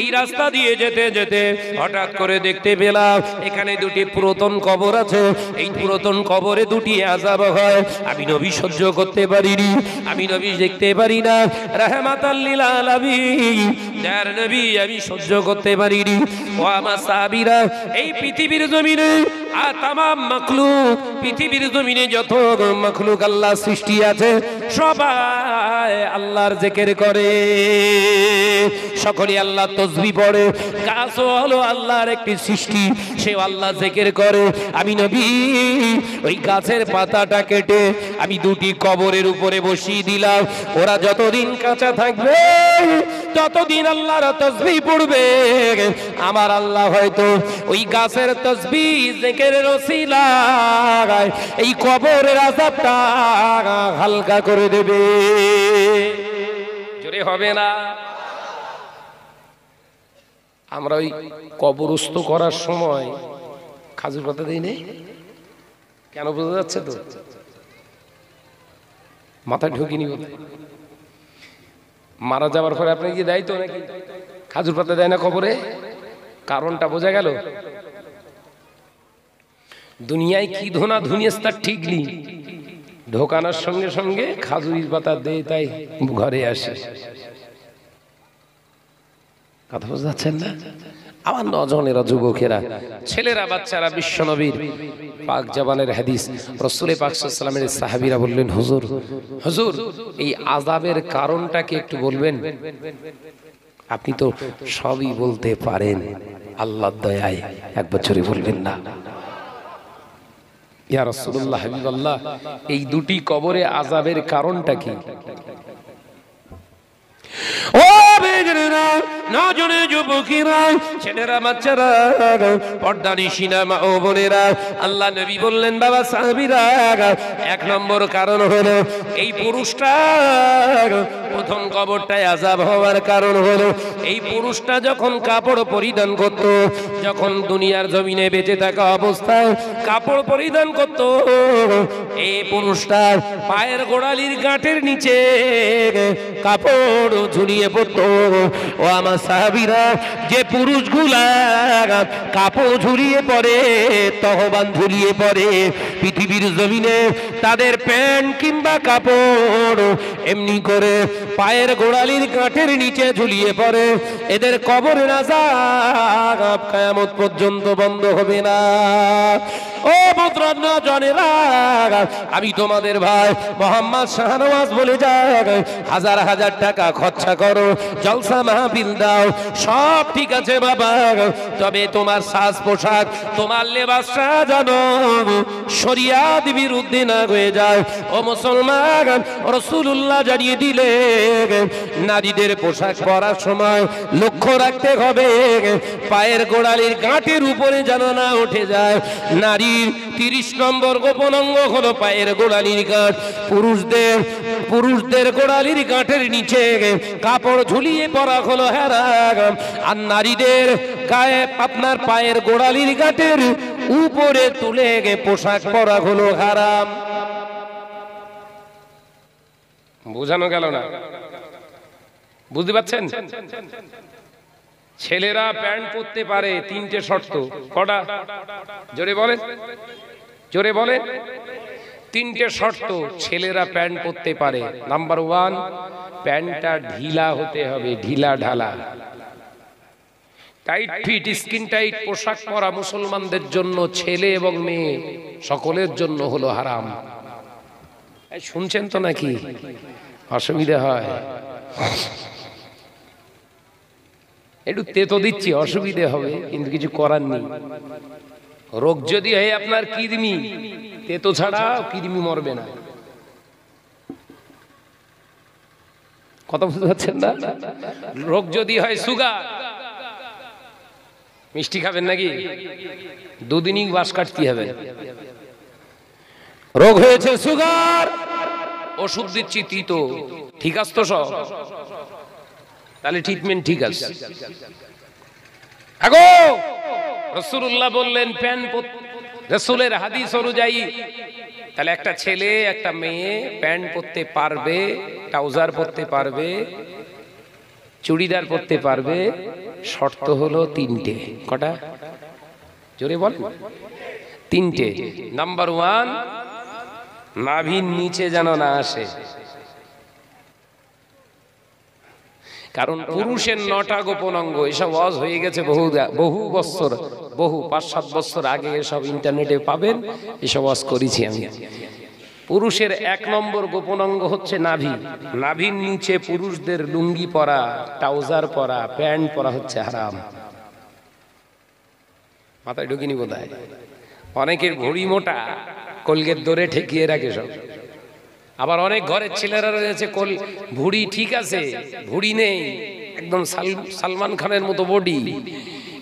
এই রাস্তা দিয়ে যেতে যেতে হঠাৎ করে দেখতে পেলাম এখানে দুটি পুরাতন কবর আছে এই পুরাতন কবরে দুটি আজাব হয় আমি নবী সহ্য করতে পারিনি আমি নবী দেখতে পারি না রাহমাতাল্লিল আলামিন যার নবী আমি সহ্য করতে পারিনি ও আমার সাবিরা এই পৃথিবীর জমিনে আর তাম মখলুক পৃথিবীর জমিনে যত মখলুক আল্লাহ সৃষ্টি আছে সবাই আল্লাহর জেকের করে সকলে আল্লাহ তসবি পড়ে গাছও হলো আল্লাহর একটি সৃষ্টি সে আল্লাহ জেকের করে আমি নবী ওই গাছের পাতাটা কেটে আমি দুটি কবরের উপরে বসিয়ে দিলাম ওরা যতদিন কাঁচা থাকবে ততদিন আল্লাহর তসবি পড়বে আমার আল্লাহ হয়তো ওই গাছের তসবি জেকের রসিলায় এই কবরের আজাবটা হালকা করে করে দেবে জোরে হবে না আমরা ওই কবরস্থ করার সময় খাজুর পাতা দিই নেই কেন বোঝা যাচ্ছে তো মাথা ঢুকিনি মারা যাওয়ার পরে আপনি কি দেয় তো নাকি খাজুর পাতা দেয় না কবরে কারণটা বোঝা গেল দুনিয়ায় কি ধোনা ধুনিয়েস তার ঠিক নেই ঢোকানোর সঙ্গে সঙ্গে খাজুরির পাতা দিয়ে তাই ঘরে আসে কথা বুঝতে পারছেন না আমার নজনেরা যুবকেরা ছেলেরা বাচ্চারা বিশ্বনবীর পাক জাবানের হাদিস রসুলে পাকসালামের সাহাবিরা বললেন হুজুর হুজুর এই আজাবের কারণটাকে একটু বলবেন আপনি তো সবই বলতে পারেন আল্লাহ দয়ায় এক বছরই বলবেন না ইয়া রসুল্লাহ হাবিবাল্লাহ এই দুটি কবরে আজাবের কারণটা কি ও প্রথম কবরটায় আজাব হওয়ার কারণ হলো এই পুরুষটা যখন কাপড় পরিধান করত যখন দুনিয়ার জমিনে বেঁচে থাকা অবস্থায় কাপড় পরিধান করত এই পুরুষটা পায়ের গোড়ালির গাঁটের নিচে কাপড় ঝুলিয়ে পড়তো ও আমার সাহাবিরা যে পুরুষগুলা কাপড় ঝুলিয়ে পড়ে তহবান ঝুলিয়ে পড়ে পৃথিবীর জমিনে তাদের প্যান্ট কিংবা কাপড় এমনি করে পায়ের গোড়ালির কাঠের নিচে ঝুলিয়ে পড়ে এদের কবর না আজাব কায়ামত পর্যন্ত বন্ধ হবে না ও আমি তোমাদের ভাই মোহাম্মদ শাহনওয়াজ বলে যায় হাজার হাজার টাকা বাচ্চা করো জলসা মাহবিল দাও সব ঠিক আছে বাবা তবে তোমার সাজ পোশাক তোমার লেবাস সাজানো শরিয়াদ বিরুদ্ধে না হয়ে যাও ও মুসলমান রসুল্লাহ জানিয়ে দিলে নারীদের পোশাক পরার সময় লক্ষ্য রাখতে হবে পায়ের গোড়ালির গাঁটের উপরে যেন না উঠে যায় নারীর তিরিশ নম্বর গোপন অঙ্গ হলো পায়ের গোড়ালির গাঁট পুরুষদের পুরুষদের গোড়ালির গাঁটের নিচে কাপড় ঝুলিয়ে পরা হলো হ্যারাগ আর নারীদের গায়ে আপনার পায়ের গোড়ালির গাটের উপরে তুলে গে পোশাক পরা হলো হারাম বোঝানো গেল না বুঝতে পারছেন ছেলেরা প্যান্ট পরতে পারে তিনটে শর্ত কটা জোরে বলেন জোরে বলেন তিনটে শর্ত ছেলেরা প্যান্ট পরতে পারে নাম্বার ওয়ান প্যান্টটা ঢিলা হতে হবে ঢিলা ঢালা টাইট ফিট স্কিন টাইট পোশাক পরা মুসলমানদের জন্য ছেলে এবং মেয়ে সকলের জন্য হলো হারাম শুনছেন তো নাকি অসুবিধা হয় একটু তেতো দিচ্ছি অসুবিধে হবে কিন্তু কিছু করার নেই রোগ যদি হয় আপনার কিডনি তেতো ছাড়া কিডনি মরবে না কথা বুঝতে পারছেন না রোগ যদি হয় সুগার মিষ্টি খাবেন নাকি দুদিনই বাস কাটতে হবে রোগ হয়েছে সুগার ওষুধ দিচ্ছি তিত ঠিক আছে তো সব তাহলে ট্রিটমেন্ট ঠিক আছে আগো রসুল্লাহ বললেন প্যান্ট রসুলের হাদিস অনুযায়ী তাহলে একটা ছেলে একটা মেয়ে প্যান্ট পরতে পারবে ট্রাউজার পরতে পারবে চুড়িদার পরতে পারবে শর্ত হলো তিনটে কটা জোরে বল তিনটে নাম্বার ওয়ান নাভিন নিচে যেন না আসে কারণ পুরুষের নটা গোপন অঙ্গ এসব অজ হয়ে গেছে বহু বহু বছর বহু পাঁচ সাত বছর আগে এসব ইন্টারনেটে পাবেন এসব অজ করেছি আমি পুরুষের এক নম্বর গোপন অঙ্গ হচ্ছে নাভি নাভির নিচে পুরুষদের লুঙ্গি পরা ট্রাউজার পরা প্যান্ট পরা হচ্ছে হারাম মাথায় ঢুকিনি বোধ অনেকের ঘড়ি মোটা কলগের দরে ঠেকিয়ে রাখে সব আবার অনেক ঘরের ছেলেরা রয়েছে কল ভুড়ি ঠিক আছে ভুড়ি নেই একদম সালমান খানের মতো বডি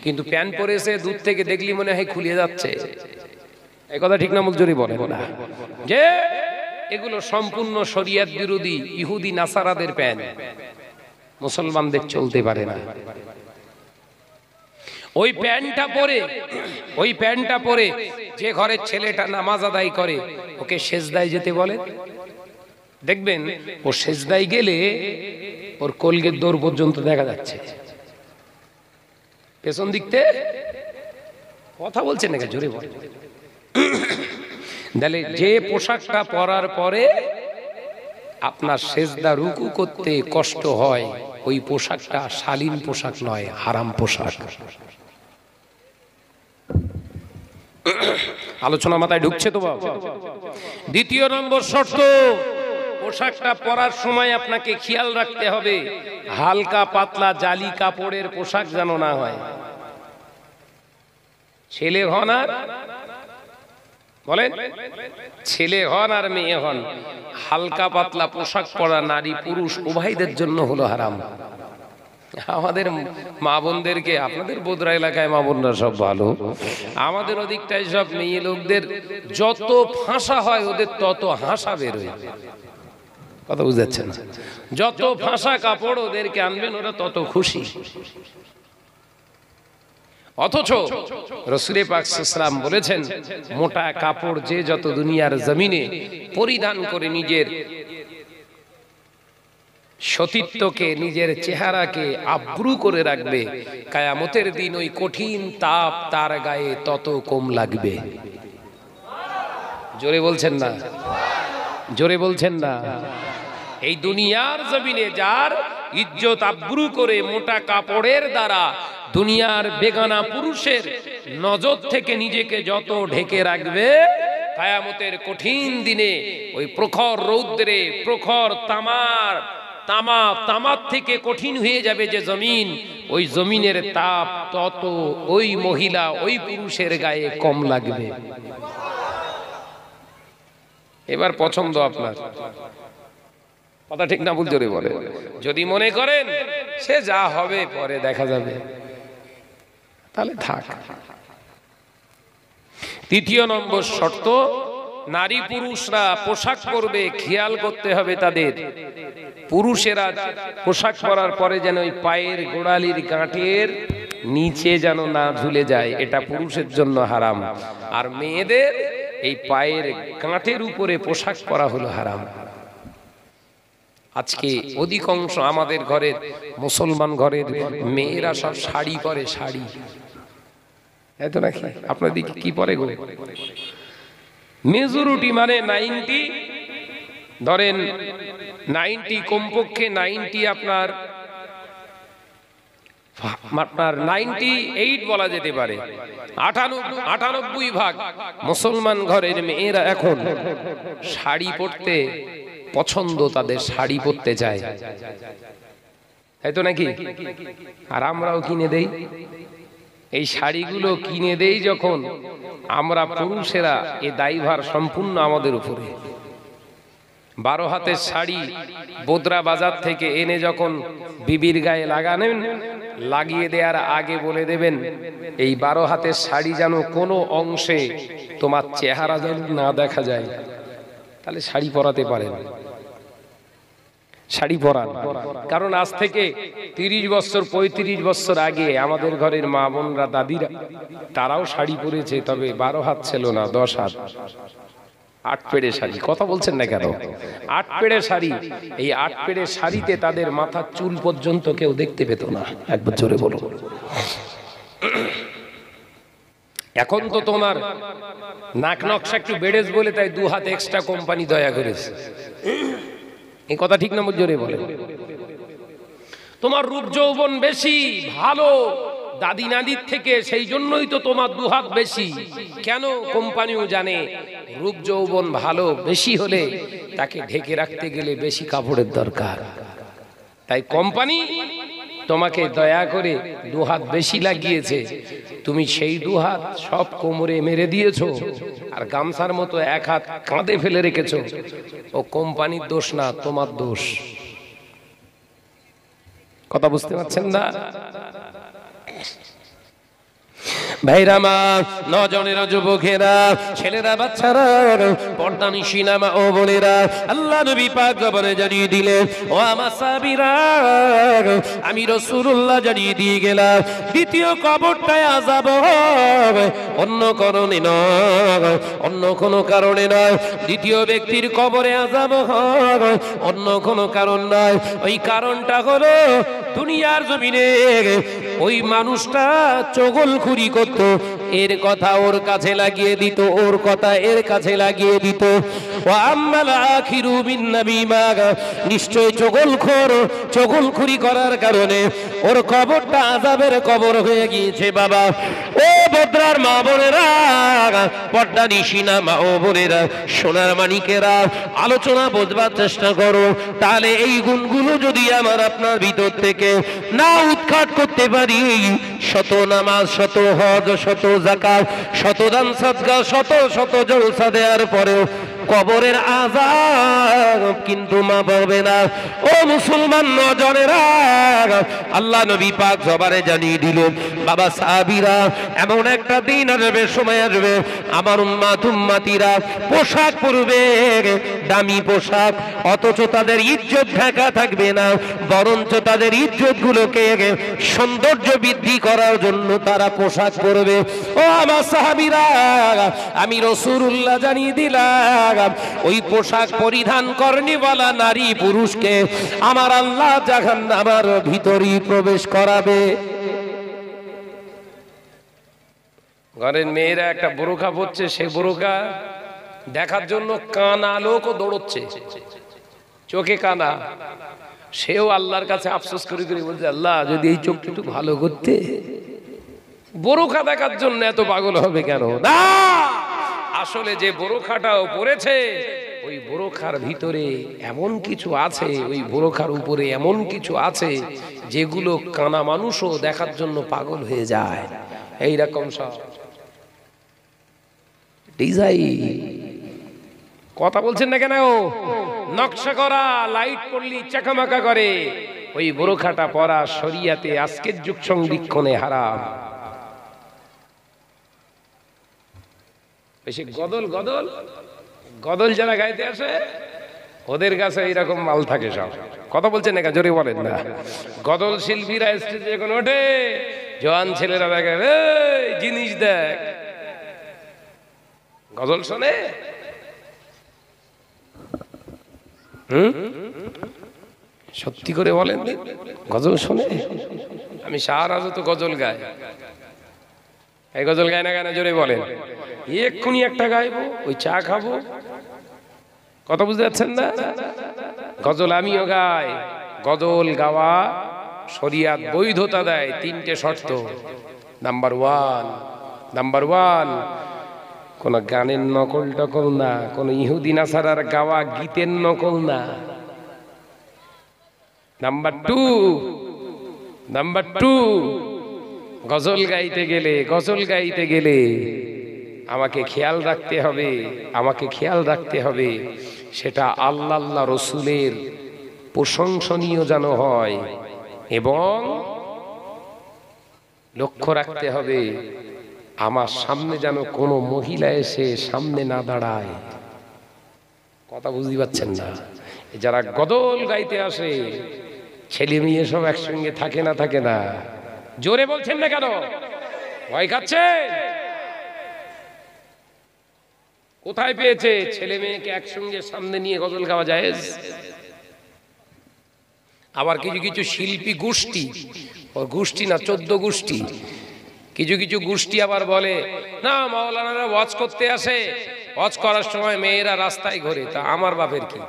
কিন্তু প্যান্ট পরেছে দূর থেকে দেখলি মনে হয় খুলিয়ে যাচ্ছে একথা ঠিক না মুজুরি বলে না যে এগুলো সম্পূর্ণ শরিয়াত বিরোধী ইহুদি নাসারাদের প্যান্ট মুসলমানদের চলতে পারে না ওই প্যান্টটা পরে ওই প্যান্টটা পরে যে ঘরের ছেলেটা নামাজ আদায় করে ওকে শেষদায় যেতে বলে দেখবেন ও সেজদায় গেলে ওর কলগের দৌড় পর্যন্ত দেখা যাচ্ছে পেছন দিকতে কথা বলছে নাকি জোরে বল তাহলে যে পোশাকটা পরার পরে আপনার সেজদা রুকু করতে কষ্ট হয় ওই পোশাকটা শালীন পোশাক নয় হারাম পোশাক আলোচনা মাথায় ঢুকছে তো বাবা দ্বিতীয় নম্বর শর্ত পোশাকটা পরার সময় আপনাকে খেয়াল রাখতে হবে হালকা পাতলা জালি কাপড়ের পোশাক যেন না হয় ছেলে হন আর বলেন ছেলে হন আর মেয়ে হন হালকা পাতলা পোশাক পরা নারী পুরুষ উভয়দের জন্য হলো হারাম আমাদের মা বোনদেরকে আপনাদের বোদরা এলাকায় মা বোনরা সব ভালো আমাদের অধিকটাই সব মেয়ে লোকদের যত ফাঁসা হয় ওদের তত হাসা বেরোয় কথা বুঝাচ্ছে না যত ফাঁসা কাপড় ওদেরকে আনবেন ওরা তত খুশি অথচ রসুলে পাকসাম বলেছেন মোটা কাপড় যে যত দুনিয়ার জমিনে পরিধান করে নিজের সতীত্বকে নিজের চেহারাকে আব্রু করে রাখবে কায়ামতের দিন ওই কঠিন তাপ তার গায়ে তত কম লাগবে জোরে বলছেন না জোরে বলছেন না এই দুনিয়ার জমিনে যার ইজ্জত আব্রু করে মোটা কাপড়ের দ্বারা দুনিয়ার বেগানা পুরুষের নজর থেকে নিজেকে যত ঢেকে রাখবে কায়ামতের কঠিন দিনে ওই প্রখর রৌদ্রে প্রখর তামার তামা তামার থেকে কঠিন হয়ে যাবে যে জমিন ওই জমিনের তাপ তত ওই মহিলা ওই পুরুষের গায়ে কম লাগবে এবার পছন্দ আপনার কথা ঠিক না ভুল জোরে বলে যদি মনে করেন সে যা হবে পরে দেখা যাবে তাহলে থাক তৃতীয় নম্বর শর্ত নারী পুরুষরা পোশাক করবে খেয়াল করতে হবে তাদের পুরুষেরা পোশাক পরার পরে যেন ওই পায়ের গোড়ালির গাঁটের নিচে যেন না ঝুলে যায় এটা পুরুষের জন্য হারাম আর মেয়েদের এই পায়ের গাঁটের উপরে পোশাক পরা হলো হারাম আজকে অধিকাংশ আমাদের ঘরের মুসলমান ঘরের মেয়েরা সব শাড়ি পরে শাড়ি এত নাকি আপনার দিকে কি পরে গো মেজরিটি মানে নাইনটি ধরেন নাইনটি কমপক্ষে নাইনটি আপনার আপনার নাইনটি এইট বলা যেতে পারে আটানব্বই ভাগ মুসলমান ঘরের মেয়েরা এখন শাড়ি পরতে পছন্দ তাদের শাড়ি পরতে চায় তাই তো নাকি আর আমরাও কিনে দেই এই শাড়িগুলো কিনে দেই যখন আমরা পুরুষেরা এ দায়ভার সম্পূর্ণ আমাদের উপরে বারো হাতের শাড়ি বোদরা বাজার থেকে এনে যখন বিবির গায়ে লাগানেন লাগিয়ে দেওয়ার আগে বলে দেবেন এই বারো হাতের শাড়ি যেন কোনো অংশে তোমার চেহারা যেন না দেখা যায় তাহলে শাড়ি পরাতে পারেন শাড়ি পরান কারণ আজ থেকে ৩০ বছর ৩৫ বছর আগে আমাদের ঘরের মা বোনরা দাদিরা তারাও শাড়ি পরেছে তবে বারো হাত ছিল না দশ হাত আট পেড়ে শাড়ি কথা বলছেন না কেন আট পেড়ে শাড়ি এই আট পেড়ে শাড়িতে তাদের মাথার চুল পর্যন্ত কেউ দেখতে পেত না একবার জোরে বলো এখন তো তোমার নাক নকশা একটু বেড়েস বলে তাই দু হাত এক্সট্রা কোম্পানি দয়া করেছে এই কথা ঠিক না জোরে বলে তোমার রূপ যৌবন বেশি ভালো দাদি নাদির থেকে সেই জন্যই তো তোমার দুহাত বেশি কেন কোম্পানিও জানে রূপ যৌবন ভালো বেশি হলে তাকে ঢেকে রাখতে গেলে বেশি কাপড়ের দরকার তাই কোম্পানি তোমাকে দয়া করে দুহাত বেশি লাগিয়েছে তুমি সেই দুহাত সব কোমরে মেরে দিয়েছ আর গামছার মতো এক হাত কাঁধে ফেলে রেখেছ ও কোম্পানির দোষ না তোমার দোষ কথা বুঝতে পারছেন না ভাইরা মা নজনেরা যুবকেরা ছেলেরা বাচ্চারা পর্দা নিশিনা মা ও বোনেরা আল্লাহ নবী পাক গবনে জানিয়ে দিলেন ও আমার সাবিরা আমি রসুল্লাহ জানিয়ে দিয়ে গেলাম দ্বিতীয় কবরটায় আজাব অন্য কারণে নয় অন্য কোনো কারণে নয় দ্বিতীয় ব্যক্তির কবরে আজাব অন্য কোনো কারণ নয় ওই কারণটা হলো দুনিয়ার জমিনে ওই মানুষটা চগল খুরি করতে করত এর কথা ওর কাছে লাগিয়ে দিত ওর কথা এর কাছে লাগিয়ে দিত নিশ্চয় চগল খোর চগল খুরি করার কারণে ওর কবরটা আজাবের কবর হয়ে গিয়েছে বাবা ও বদ্রার মা বোনেরা পর্দা নিশিনা মা ও বোনেরা সোনার মানিকেরা আলোচনা বোঝবার চেষ্টা করো তাহলে এই গুণগুলো যদি আমার আপনার ভিতর থেকে না উৎখাত করতে পারি শত নামাজ শত হজ হজ শত জাকাত শত দান সাদকা শত শত জলসা দেওয়ার পরেও কবরের আজাব কিন্তু মা পাবে না ও মুসলমান নজনেরা আল্লাহ নবী পাক সবারে জানিয়ে দিল বাবা সাহাবিরা এমন একটা দিন আসবে সময় আসবে আমার উম্মাত তুম্মাতিরা পোশাক পরবে দামি পোশাক অথচ তাদের ইজ্জত ঢাকা থাকবে না বরঞ্চ তাদের গুলোকে সৌন্দর্য বৃদ্ধি করার জন্য তারা পোশাক পরবে ও আমার সাহাবিরা আমি রসুরুল্লাহ জানিয়ে দিলাম ওই পোশাক পরিধান করনিওয়ালা নারী পুরুষকে আমার আল্লাহ যখন আমার ভিতরই প্রবেশ করাবে ঘরের মেয়েরা একটা বোরখা পড়ছে সে বোরখা দেখার জন্য কান লোকও দৌড়চ্ছে চোখে কানা সেও আল্লাহর কাছে আফসোস করে করে বলছে আল্লাহ যদি এই চোখটা একটু ভালো করতে বোরখা দেখার জন্য এত পাগল হবে কেন না আসলে যে বোরখাটাও পরেছে ওই বোরখার ভিতরে এমন কিছু আছে ওই বোরখার উপরে এমন কিছু আছে যেগুলো কানা মানুষও দেখার জন্য পাগল হয়ে যায় এইরকম সব ডিজাইন কথা বলছেন না কেন নকশা করা লাইট পড়লি চাকামাকা করে ওই বোরখাটা পরা শরিয়াতে আজকের যুগ সংরক্ষণে হারাম বেশি গদল গদল গদল যারা গাইতে আসে ওদের কাছে এইরকম মাল থাকে সব কথা বলছেন একা জোরে বলেন না গদল শিল্পীরা স্টেজে এখন ওঠে জোয়ান ছেলেরা দেখে জিনিস দেখ গজল শোনে সত্যি করে বলেন গজল শোনে আমি সারা তো গজল গায় এই গজল গায়না গায়না জোরে বলেন এক্ষুনি একটা গাইবো ওই চা খাবো কথা বুঝতে পারছেন না গজল আমিও গাই গজল গাওয়া শরিয়াত বৈধতা দেয় তিনটে শর্ত নাম্বার ওয়ান নাম্বার ওয়ান কোনো গানের নকল টকল না কোনো ইহুদিন আসারার গাওয়া গীতের নকল না নাম্বার টু নাম্বার টু গজল গাইতে গেলে গজল গাইতে গেলে আমাকে খেয়াল রাখতে হবে আমাকে খেয়াল রাখতে হবে সেটা আল্লাহ রসুলের প্রশংসনীয় যেন হয় এবং লক্ষ্য রাখতে হবে আমার সামনে যেন কোনো মহিলা এসে সামনে না দাঁড়ায় কথা বুঝতে পারছেন না যারা গদল গাইতে আসে ছেলে মেয়ে সব একসঙ্গে থাকে না থাকে না জোরে বলছেন না কেন ভয় খাচ্ছে কোথায় পেয়েছে ছেলে মেয়েকে একসঙ্গে সামনে নিয়ে গজল গাওয়া যায় আবার কিছু কিছু শিল্পী গোষ্ঠী ও গোষ্ঠী না চোদ্দ গোষ্ঠী কিছু কিছু গোষ্ঠী আবার বলে না মাওলানারা ওয়াজ করতে আসে ওয়াজ করার সময় মেয়েরা রাস্তায় ঘোরে তা আমার বাপের কি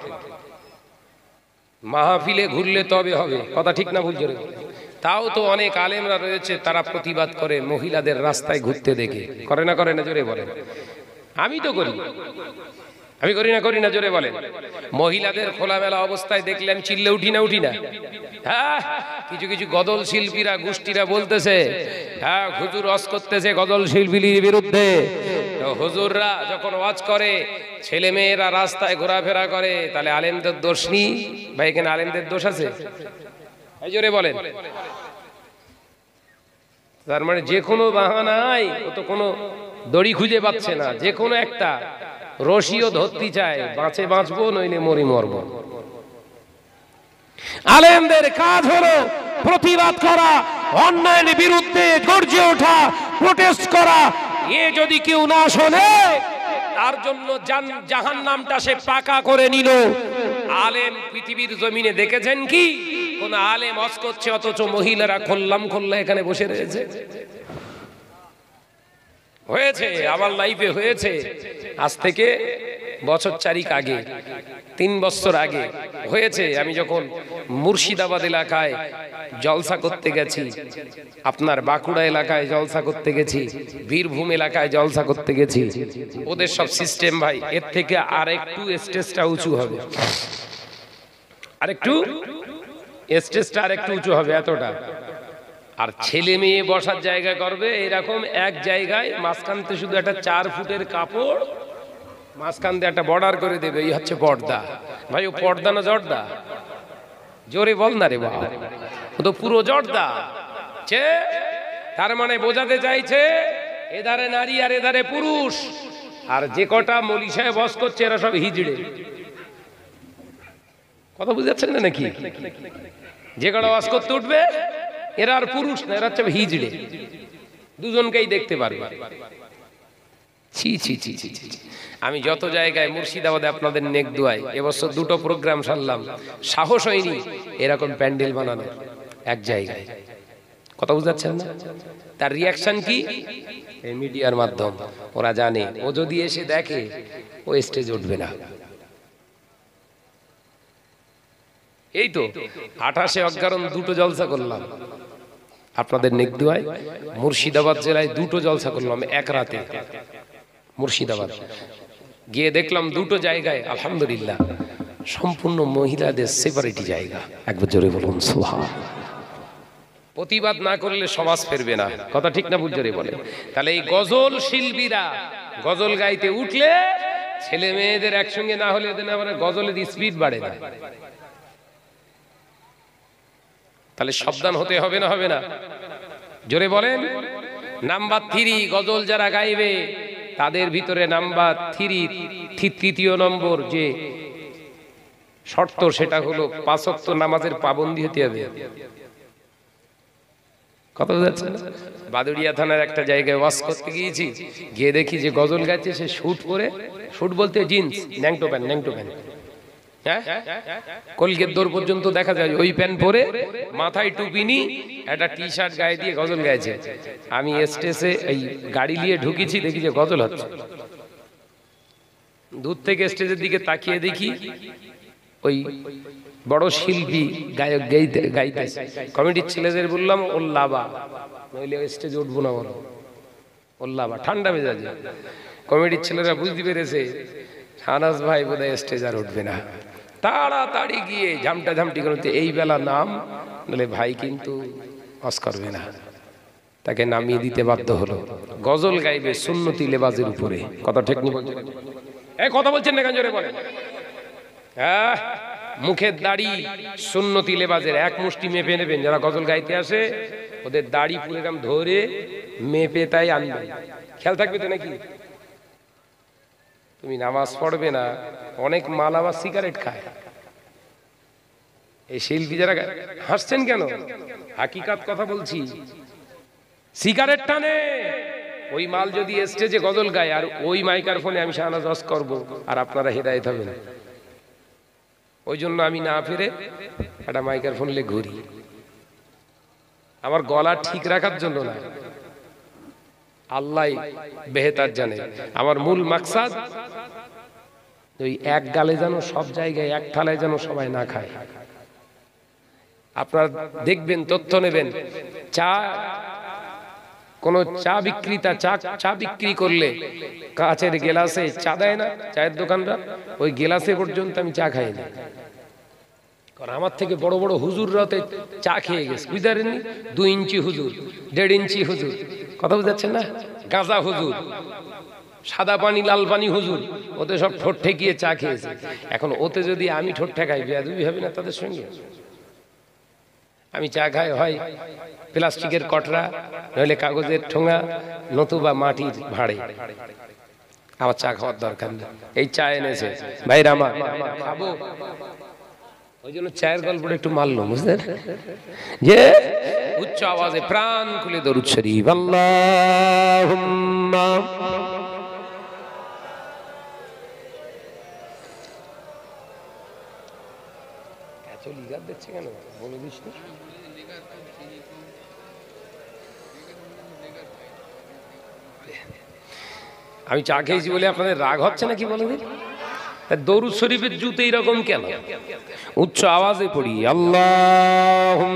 মাহফিলে ঘুরলে তবে হবে কথা ঠিক না ভুল জোরে তাও তো অনেক আলেমরা রয়েছে তারা প্রতিবাদ করে মহিলাদের রাস্তায় ঘুরতে দেখে করে না করে না জোরে বলেন আমি তো করি আমি করি না করি না জোরে বলেন মহিলাদের খোলামেলা অবস্থায় দেখলে আমি চিল্লে উঠি না উঠি না হ্যাঁ কিছু কিছু গদল শিল্পীরা গোষ্ঠীরা বলতেছে হ্যাঁ হুজুর অস করতেছে গদল শিল্পীর বিরুদ্ধে হুজুররা যখন ওয়াজ করে ছেলে মেয়েরা রাস্তায় ঘোরাফেরা করে তাহলে আলেমদের দোষ নেই ভাই এখানে আলেমদের দোষ আছে জোরে বলেন তার মানে যে কোনো বাহানায় ও তো কোনো দড়ি খুঁজে পাচ্ছে না যে কোনো একটা রশিও ধরতে চায় বাঁচে বাঁচবো নইলে মরি মরব আলেমদের কাজ হলো প্রতিবাদ করা অন্যায়ের বিরুদ্ধে গর্জে ওঠা প্রোটেস্ট করা এ যদি কেউ না শোনে তার জন্য জাহান নামটা সে পাকা করে নিল আলেম পৃথিবীর জমিনে দেখেছেন কি কোন আলে মস করছে অথচ মহিলারা খোল্লাম খোল্লা এখানে বসে রয়েছে হয়েছে আমার লাইফে হয়েছে আজ থেকে বছর চারিক আগে তিন বছর আগে হয়েছে আমি যখন মুর্শিদাবাদ এলাকায় জলসা করতে গেছি আপনার বাঁকুড়া এলাকায় জলসা করতে গেছি বীরভূম এলাকায় জলসা করতে গেছি ওদের সব সিস্টেম ভাই এর থেকে আর একটু স্টেজটা উঁচু হবে আরেকটু স্টেজটা আর একটু উঁচু হবে এতটা আর ছেলে মেয়ে বসার জায়গা করবে এরকম এক জায়গায় মাঝখানতে শুধু একটা চার ফুটের কাপড় মাঝখান দিয়ে একটা বর্ডার করে দেবে এই হচ্ছে পর্দা ভাই ও পর্দা না জর্দা জোরে বল না রে বাবা তো পুরো জর্দা চে তার মানে বোঝাতে চাইছে এধারে নারী আর এধারে পুরুষ আর যে কটা মলিশায় বস করছে এরা সব হিজড়ে কথা বুঝাচ্ছেন না নাকি যে কটা ওয়াজ করতে উঠবে এরা আর পুরুষ না এরা হচ্ছে হিজড়ে দুজনকেই দেখতে পারবে ছি ছি ছি ছি ছি আমি যত জায়গায় মুর্শিদাবাদে আপনাদের নেক দোয়াই এবছর দুটো প্রোগ্রাম সারলাম সাহস হয়নি এরকম প্যান্ডেল বানানো এক জায়গায় কথা বুঝাচ্ছেন না তার রিয়াকশন কি মিডিয়ার মাধ্যম ওরা জানে ও যদি এসে দেখে ও স্টেজ উঠবে না এই তো আঠাশে অজ্ঞারণ দুটো জলসা করলাম আপনাদের নেকদুয়ায় মুর্শিদাবাদ জেলায় দুটো জলসা করলাম এক রাতে মুর্শিদাবাদ গিয়ে দেখলাম দুটো জায়গায় আলহামদুলিল্লাহ সম্পূর্ণ মহিলাদের সেপারেটি জায়গা একবার জোরে বলুন সোহা প্রতিবাদ না করলে সমাজ ফেরবে না কথা ঠিক না বুঝজোরে বলে তাহলে এই গজল শিল্পীরা গজল গাইতে উঠলে ছেলে মেয়েদের একসঙ্গে না হলে এদের আবার গজলের স্পিড বাড়ে না তাহলে সাবধান হতে হবে না হবে না জোরে বলেন নাম্বার থ্রি গজল যারা গাইবে তাদের ভিতরে নাম্বার থ্রি তৃতীয় নম্বর যে শর্ত সেটা হলো পাঁচক্ত নামাজের পাবন্দি হতে হবে কথা বাদুড়িয়া থানার একটা জায়গায় ওয়াশ করতে গিয়েছি গিয়ে দেখি যে গজল গাইছে সে শুট পরে শুট বলতে জিন্স ন্যাংটো প্যান্ট ন্যাংটো প্যান্ট হ্যাঁ পর্যন্ত দেখা যায় ওই প্যান্ট পরে মাথায় টুপি নি একটা টি শার্ট গায়ে দিয়ে গজল গাইছে আমি স্টেজে এই গাড়ি নিয়ে ঢুকেছি দেখি যে দূর থেকে স্টেজের দিকে তাকিয়ে দেখি ওই বড় শিল্পী গায়ক গাইতে কমিটির ছেলেদের বললাম লাবা নইলে স্টেজে উঠবো না বলো লাবা ঠান্ডা মেজাজে কমিটির ছেলেরা বুঝতে পেরেছে হানাস ভাই বোধহয় স্টেজ আর উঠবে না তাড়াতাড়ি গিয়ে ঝামটা ঝামটি করতে এই বেলা নাম বলে ভাই কিন্তু হস করবে না তাকে নামিয়ে দিতে বাধ্য হলো গজল গাইবে সুন্নতি লেবাজের উপরে কথা ঠিক এ কথা বলছেন না গঞ্জরে বলে হ্যাঁ মুখের দাড়ি সুন্নতি লেবাজের এক মুষ্টি মেপে নেবেন যারা গজল গাইতে আসে ওদের দাড়ি পুরো ধরে মেপে তাই আনবেন খেয়াল থাকবে তো নাকি তুমি নামাজ পড়বে না অনেক মাল আবার সিগারেট খায় এই শিল্পী যারা হাসছেন কেন হাকিকাত কথা বলছি সিগারেট টানে ওই মাল যদি স্টেজে গজল গায় আর ওই মাইকার ফোনে আমি শাহনাজ অস করবো আর আপনারা হেদায়ত হবেন ওই জন্য আমি না ফিরে একটা মাইকার ফোনলে ঘুরি আমার গলা ঠিক রাখার জন্য না আল্লাহ বেহেতার জানে আমার মূল মাকসাদ ওই এক গালে যেন সব জায়গায় এক থালায় যেন সবাই না খায় আপনারা দেখবেন তথ্য নেবেন চা কোন চা বিক্রেতা চা চা বিক্রি করলে কাছের গেলাসে চা দেয় না চায়ের দোকানরা ওই গেলাসে পর্যন্ত আমি চা খাই না কারণ আমার থেকে বড় বড় হুজুররাতে চা খেয়ে গেছে বুঝতে পারেননি দুই ইঞ্চি হুজুর দেড় ইঞ্চি হুজুর কথা বুঝাচ্ছেন না গাঁজা হুজুর সাদা পানি লাল পানি হুজুর ওতে সব ঠোঁট ঠেকিয়ে চা খেয়েছে এখন ওতে যদি আমি ঠোঁট ঠেকাই বেয়াদুবি হবে না তাদের সঙ্গে আমি চা খাই হয় প্লাস্টিকের কটরা নইলে কাগজের ঠোঙা নতুবা মাটির ভাড়ে আমার চা খাওয়ার দরকার নেই এই চা এনেছে ভাইরা আমার খাবো ওই জন্য চায়ের গল্পটা একটু মারলো বুঝলেন যে উচ্চ আওয়াজে প্রাণ খুলে দরুদ শরীফ আল্লাহুম্মা কেন বলে দিস আমি চা খেয়েছি বলে আপনাদের রাগ হচ্ছে নাকি বলে দিন দরুদ শরীফের জুতে এইরকম কেন উচ্চ আওয়াজে পড়ি আল্লাহ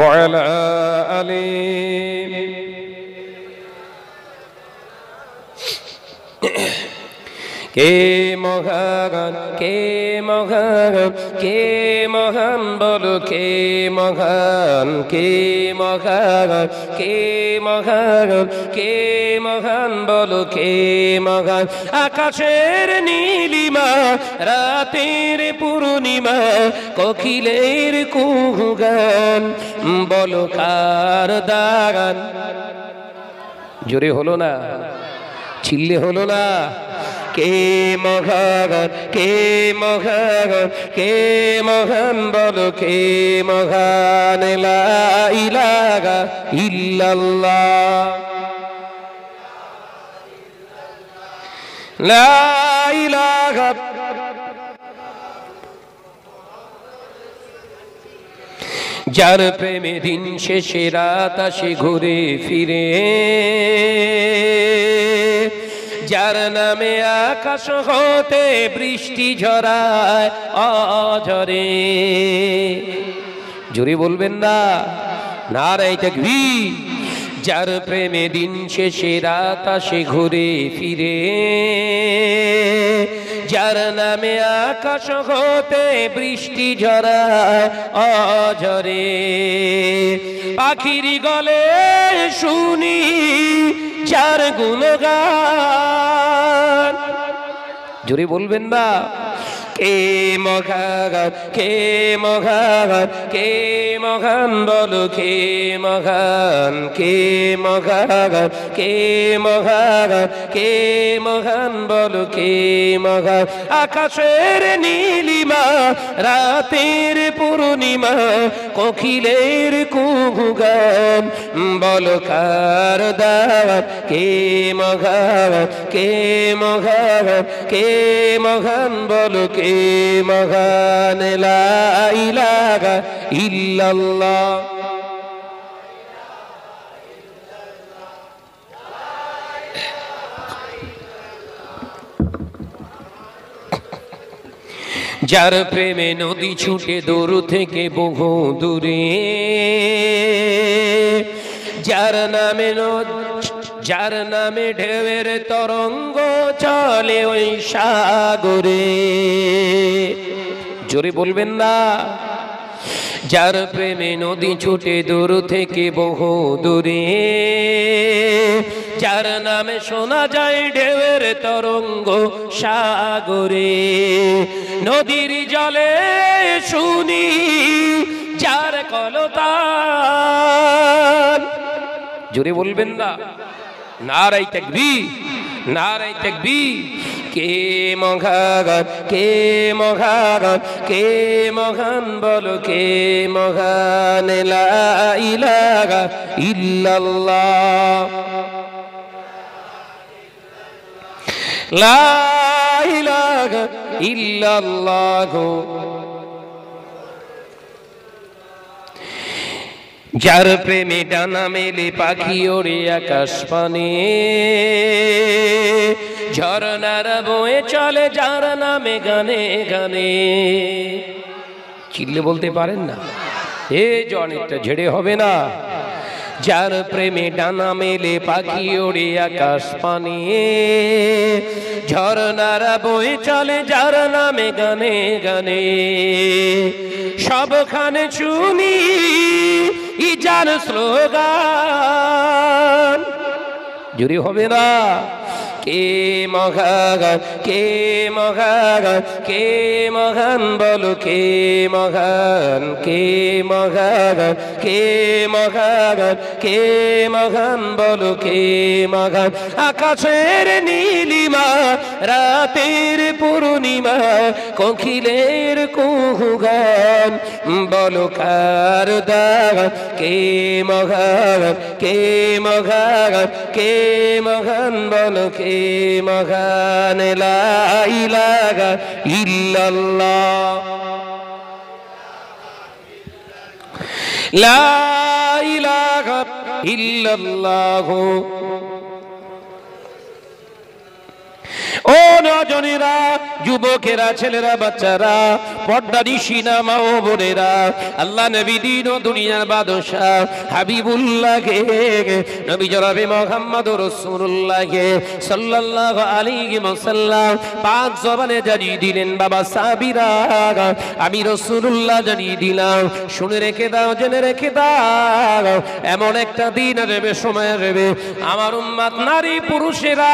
وعلى কে মহাগণ কে মহাগণ কে মহান বল কে মহান কে মহাগণ কে মহাগণ কে মহান বল কে মহান আকাশের নীলিমা রাতের পূর্ণিমা কখিলের কুহুগান বল কার দাগান জোরে হলো না ছিল্লে হলো না কে মহাগণ কে মহাগণ কে মহান বলো কে মহান ইলাগা ইল্লাল্লাহ লা ইলাহা যার প্রেমে দিন শেষে রাত আসে ঘুরে ফিরে যার নামে আকাশ হতে বৃষ্টি ঝরায় অঝরে জোরে বলবেন না না রে এটা যার প্রেমে দিন শেষে রাত আসে ঘুরে ফিরে যার নামে আকাশ হতে বৃষ্টি ঝরা অঝরে পাখির গলে শুনি যার গা জোরে বলবেন না কে মহাগত কে মহাগত কে মহান বলো কে মহান কে মহাগত কে মহাগত কে মহান বলো কে মহান আকাশের নীলিমা রাতের পূর্ণিমা কখিলের কুহুগান বলো কার দাওয়াত কে মহাগত কে মহাগত কে মহান বলো কে যার প্রেমে নদী ছুটে দূর থেকে বহু দূরে যার নামে নদী যার নামে ঢেউয়ের তরঙ্গ চলে ওই সাগরে জোরে বলবেন না যার প্রেমে নদী ছুটে দূর থেকে বহু দূরে যার নামে শোনা যায় ঢেউয়ের তরঙ্গ সাগরে নদীর জলে শুনি যার কলতা জোরে বলবেন না নারাই তেকবি নারাই তেকবি কে মঘাগন কে মঘাগন কে মঘান বলো কে মহান ইলাগা ইল্লাল্লাহ লা ইলাগা ইল্লাল্লাহ যার প্রেমে ডানা মেলে পাখি ওরে আকাশ পানে ঝরনার বয়ে চলে যার নামে গানে গানে চিল্লে বলতে পারেন না এ জনেরটা ঝেড়ে হবে না যার প্রেমে ডানা মেলে পাখি ওড়ে আকাশ পানি ঝরনারা বই চলে যার নামে গানে গানে সবখানে শুনি ইজার স্লোগান জুড়ি হবে না কে মহাগান কে মহাগান কে মহান বলো কে মহান কে মহাগান কে মহাগান কে মহান বলো কে মহান আকাশের নীলিমা রাতের পূর্ণিমা কখিলের কুহুগান বলো কার দাগ কে মহাগান কে মহাগান কে মহান বলো কে মহান ইলাহা ইল্লাল্লাহ লা ইলাহা ইল্লাল্লাহ ও নজনেরা যুবকেরা ছেলেরা বাচ্চারা পর্দা না মা ও বোনেরা আল্লাহ নবী দিন ও দুনিয়ার বাদশা হাবিবুল্লাহকে নবী জনাবে মোহাম্মদ রসুল্লাহকে সাল্লাল্লাহু আলাইহি ওয়াসাল্লাম পাঁচ জবানে জানিয়ে দিলেন বাবা সাবিরা আমি রসুল্লাহ জানিয়ে দিলাম শুনে রেখে দাও জেনে রেখে দাও এমন একটা দিন দেবে সময় দেবে আমার উম্মাদ নারী পুরুষেরা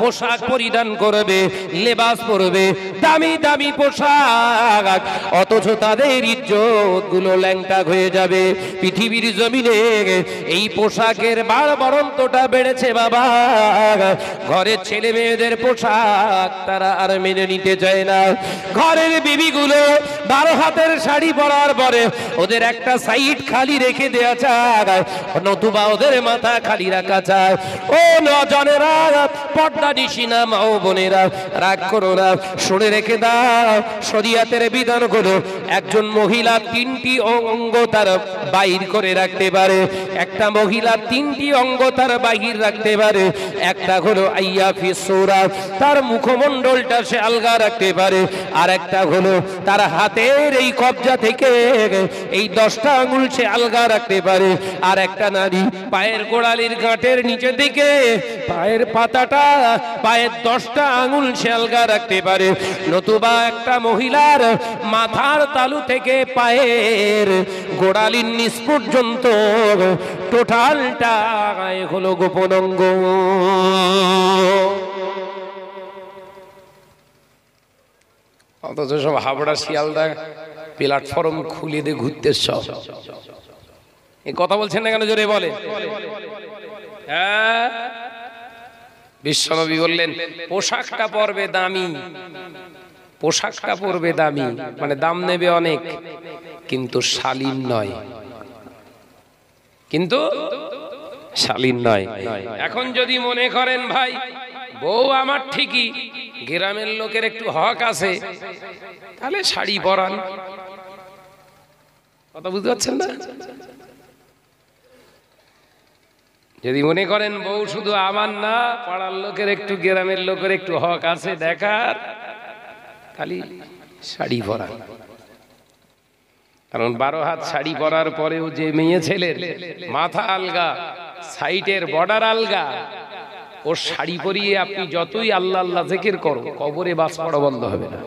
পোশাক পরিধান করবে লেবাস পরবে দামি দামি পোশাক অথচ তাদের ইজ্জত গুলো ল্যাংটা হয়ে যাবে পৃথিবীর জমিনে এই পোশাকের বার বরন্তটা বেড়েছে বাবা ঘরে ছেলে মেয়েদের পোশাক তারা আর মেনে নিতে চায় না ঘরের বিবিগুলো বারো হাতের শাড়ি পরার পরে ওদের একটা সাইড খালি রেখে দেয়া চায় নতুবা ওদের মাথা খালি রাখা চায় ও নজনেরা পর্দা দিসি না মা ও বোনেরা রাগ করো না শুনে রেখে দাও শরিয়াতের বিধানগুলো একজন মহিলা তিনটি অঙ্গ তার বাহির করে রাখতে পারে একটা মহিলা তিনটি অঙ্গ তার বাহির রাখতে পারে একটা হলো আইয়া তার মুখমণ্ডলটা সে আলগা রাখতে পারে আর একটা হলো তার হাতের এই কবজা থেকে এই দশটা আঙুল সে আলগা রাখতে পারে আর একটা নারী পায়ের গোড়ালির গাঁটের নিচে দিকে পায়ের পাতাটা পায়ের দশটা আঙুল শ্যালগা রাখতে পারে নতুবা একটা মহিলার মাথার তালু থেকে পায়ের গোড়ালির নিচ পর্যন্ত টোটালটা হলো গোপন অঙ্গ অথচ সব হাবড়া শিয়ালদা প্ল্যাটফর্ম খুলে দিয়ে ঘুরতে সব এ কথা বলছেন না কেন জোরে বলে হ্যাঁ বিশ্বনবী বললেন পোশাকটা পরবে দামি পোশাকটা পরবে দামি মানে দাম নেবে অনেক কিন্তু শালীন নয় কিন্তু শালীন নয় এখন যদি মনে করেন ভাই বউ আমার ঠিকই গ্রামের লোকের একটু হক আছে তাহলে শাড়ি পরান কথা বুঝতে পারছেন না যদি মনে করেন বউ শুধু আমার না পাড়ার লোকের একটু গ্রামের লোকের একটু হক আছে দেখার খালি শাড়ি পরা কারণ বারো হাত শাড়ি পরার পরেও যে মেয়ে ছেলের মাথা আলগা সাইটের বর্ডার আলগা ও শাড়ি পরিয়ে আপনি যতই আল্লাহ আল্লাহ জেকের করো কবরে বাস পড়া বন্ধ হবে না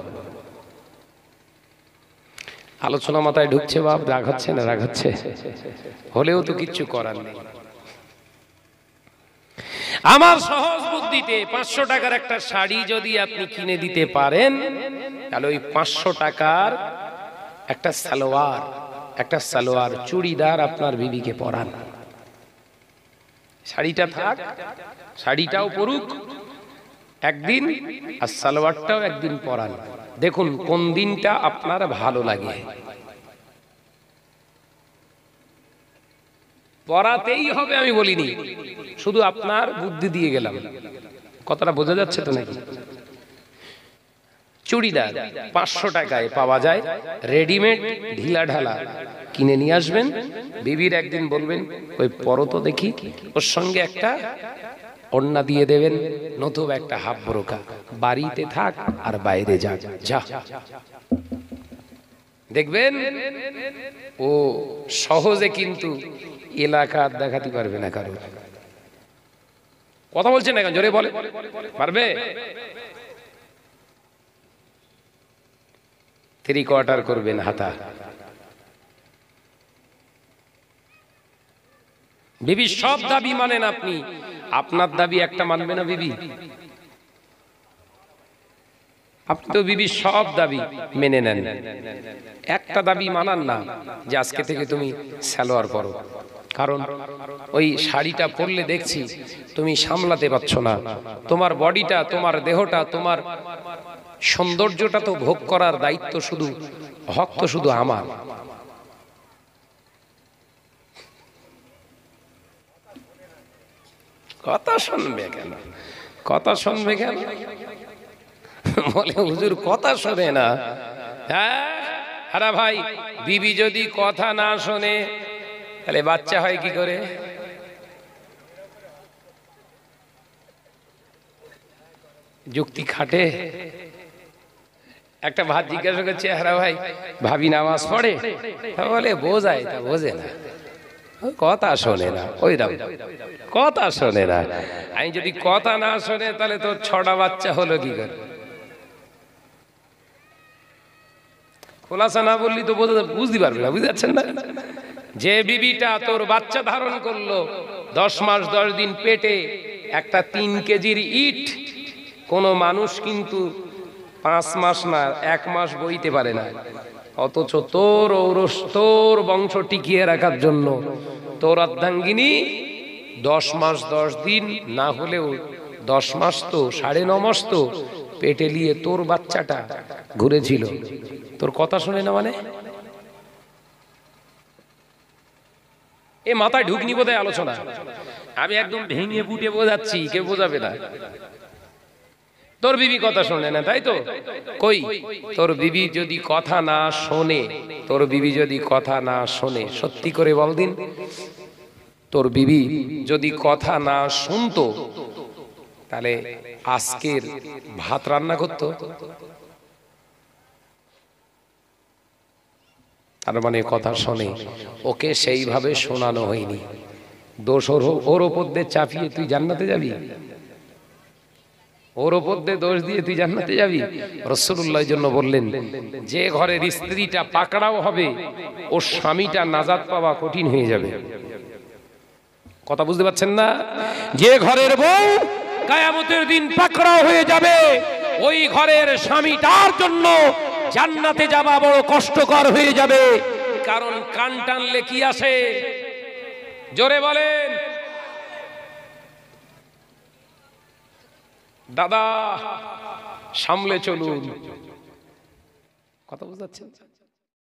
আলোচনা মাথায় ঢুকছে বাপ রাগ হচ্ছে না রাগ হচ্ছে হলেও তো কিচ্ছু করার নেই আমার সহজ বুদ্ধিতে পাঁচশো টাকার একটা শাড়ি যদি আপনি কিনে দিতে পারেন তাহলে ওই পাঁচশো টাকার একটা সালোয়ার একটা সালোয়ার চুড়িদার আপনার বিবিকে পরান শাড়িটা থাক শাড়িটাও পরুক একদিন আর সালোয়ারটাও একদিন পরান দেখুন কোন দিনটা আপনার ভালো লাগে পরাতেই হবে আমি বলিনি শুধু আপনার বুদ্ধি দিয়ে গেলাম কথাটা বোঝা যাচ্ছে তো নাকি চুড়িদার পাঁচশো টাকায় পাওয়া যায় রেডিমেড ঢিলা ঢালা কিনে নিয়ে আসবেন বিবির একদিন বলবেন ওই পরত দেখি ওর সঙ্গে একটা অন্যা দিয়ে দেবেন নতুব একটা হাফ বোরকা বাড়িতে থাক আর বাইরে যা যা দেখবেন ও সহজে কিন্তু এলাকা দেখাতে পারবে না কারণ কথা বলছেন এখন জোরে বলে পারবে থ্রি কোয়ার্টার করবেন হাতা বিবি সব দাবি মানেন আপনি আপনার দাবি একটা মানবে না বিবি আপনি তো বিবি সব দাবি মেনে নেন একটা দাবি মানান না যে আজকে থেকে তুমি স্যালোয়ার করো কারণ ওই শাড়িটা পরলে দেখছি তুমি সামলাতে পারছো না তোমার বডিটা তোমার দেহটা তোমার সৌন্দর্যটা তো ভোগ করার দায়িত্ব শুধু হক তো শুধু আমার কথা শুনবে কেন কথা শুনবে কেন বলে হুজুর কথা শোনে না হ্যাঁ আরে ভাই বিবি যদি কথা না শোনে তাহলে বাচ্চা হয় কি করে যুক্তি খাটে একটা ভাত জিজ্ঞাসা করছে হারা ভাই ভাবি নামাজ পড়ে বলে বোঝায় তা বোঝে না কথা শোনে না ওই রাম কথা শোনে না আমি যদি কথা না শোনে তাহলে তোর ছটা বাচ্চা হলো কি করে খোলাসা না বললি তো বুঝতে পারবে না বুঝতে পারছেন না যে বিবিটা তোর বাচ্চা ধারণ করলো দশ মাস দশ দিন পেটে একটা তিন কেজির ইট কোনো মানুষ কিন্তু পাঁচ মাস না এক মাস বইতে পারে না অথচ তোর ঔরস তোর বংশ টিকিয়ে রাখার জন্য তোর অর্ধাঙ্গিনী দশ মাস দশ দিন না হলেও দশ মাস তো সাড়ে ন মাস তো পেটে নিয়ে তোর বাচ্চাটা ঘুরেছিল তোর কথা শুনে না মানে এ মাথায় ঢুকনি বোধহয় আলোচনা আমি একদম ভেঙে ফুটে বোঝাচ্ছি কে বোঝাবে না তোর বিবি কথা শোনে না তাই তো কই তোর বিবি যদি কথা না শোনে তোর বিবি যদি কথা না শোনে সত্যি করে বল দিন তোর বিবি যদি কথা না শুনতো তাহলে আজকের ভাত রান্না করতো মানে তার মানে কথা শোনে ওকে সেইভাবে শোনানো হয়নি দোষ ওর ওর ওপর দিয়ে চাপিয়ে তুই জান্নাতে যাবি ওর ওপর দিয়ে দোষ দিয়ে তুই জান্নাতে যাবি রসুল্লাহ জন্য বললেন যে ঘরের স্ত্রীটা পাকড়াও হবে ও স্বামীটা নাজাদ পাওয়া কঠিন হয়ে যাবে কথা বুঝতে পারছেন না যে ঘরের বউ কায়ামতের দিন পাকড়াও হয়ে যাবে ওই ঘরের স্বামীটার জন্য জান্নাতে যাওয়া বড় কষ্টকর হয়ে যাবে কারণ কান টানলে কি আসে জোরে বলেন দাদা সামলে চলুন কথা বুঝাচ্ছেন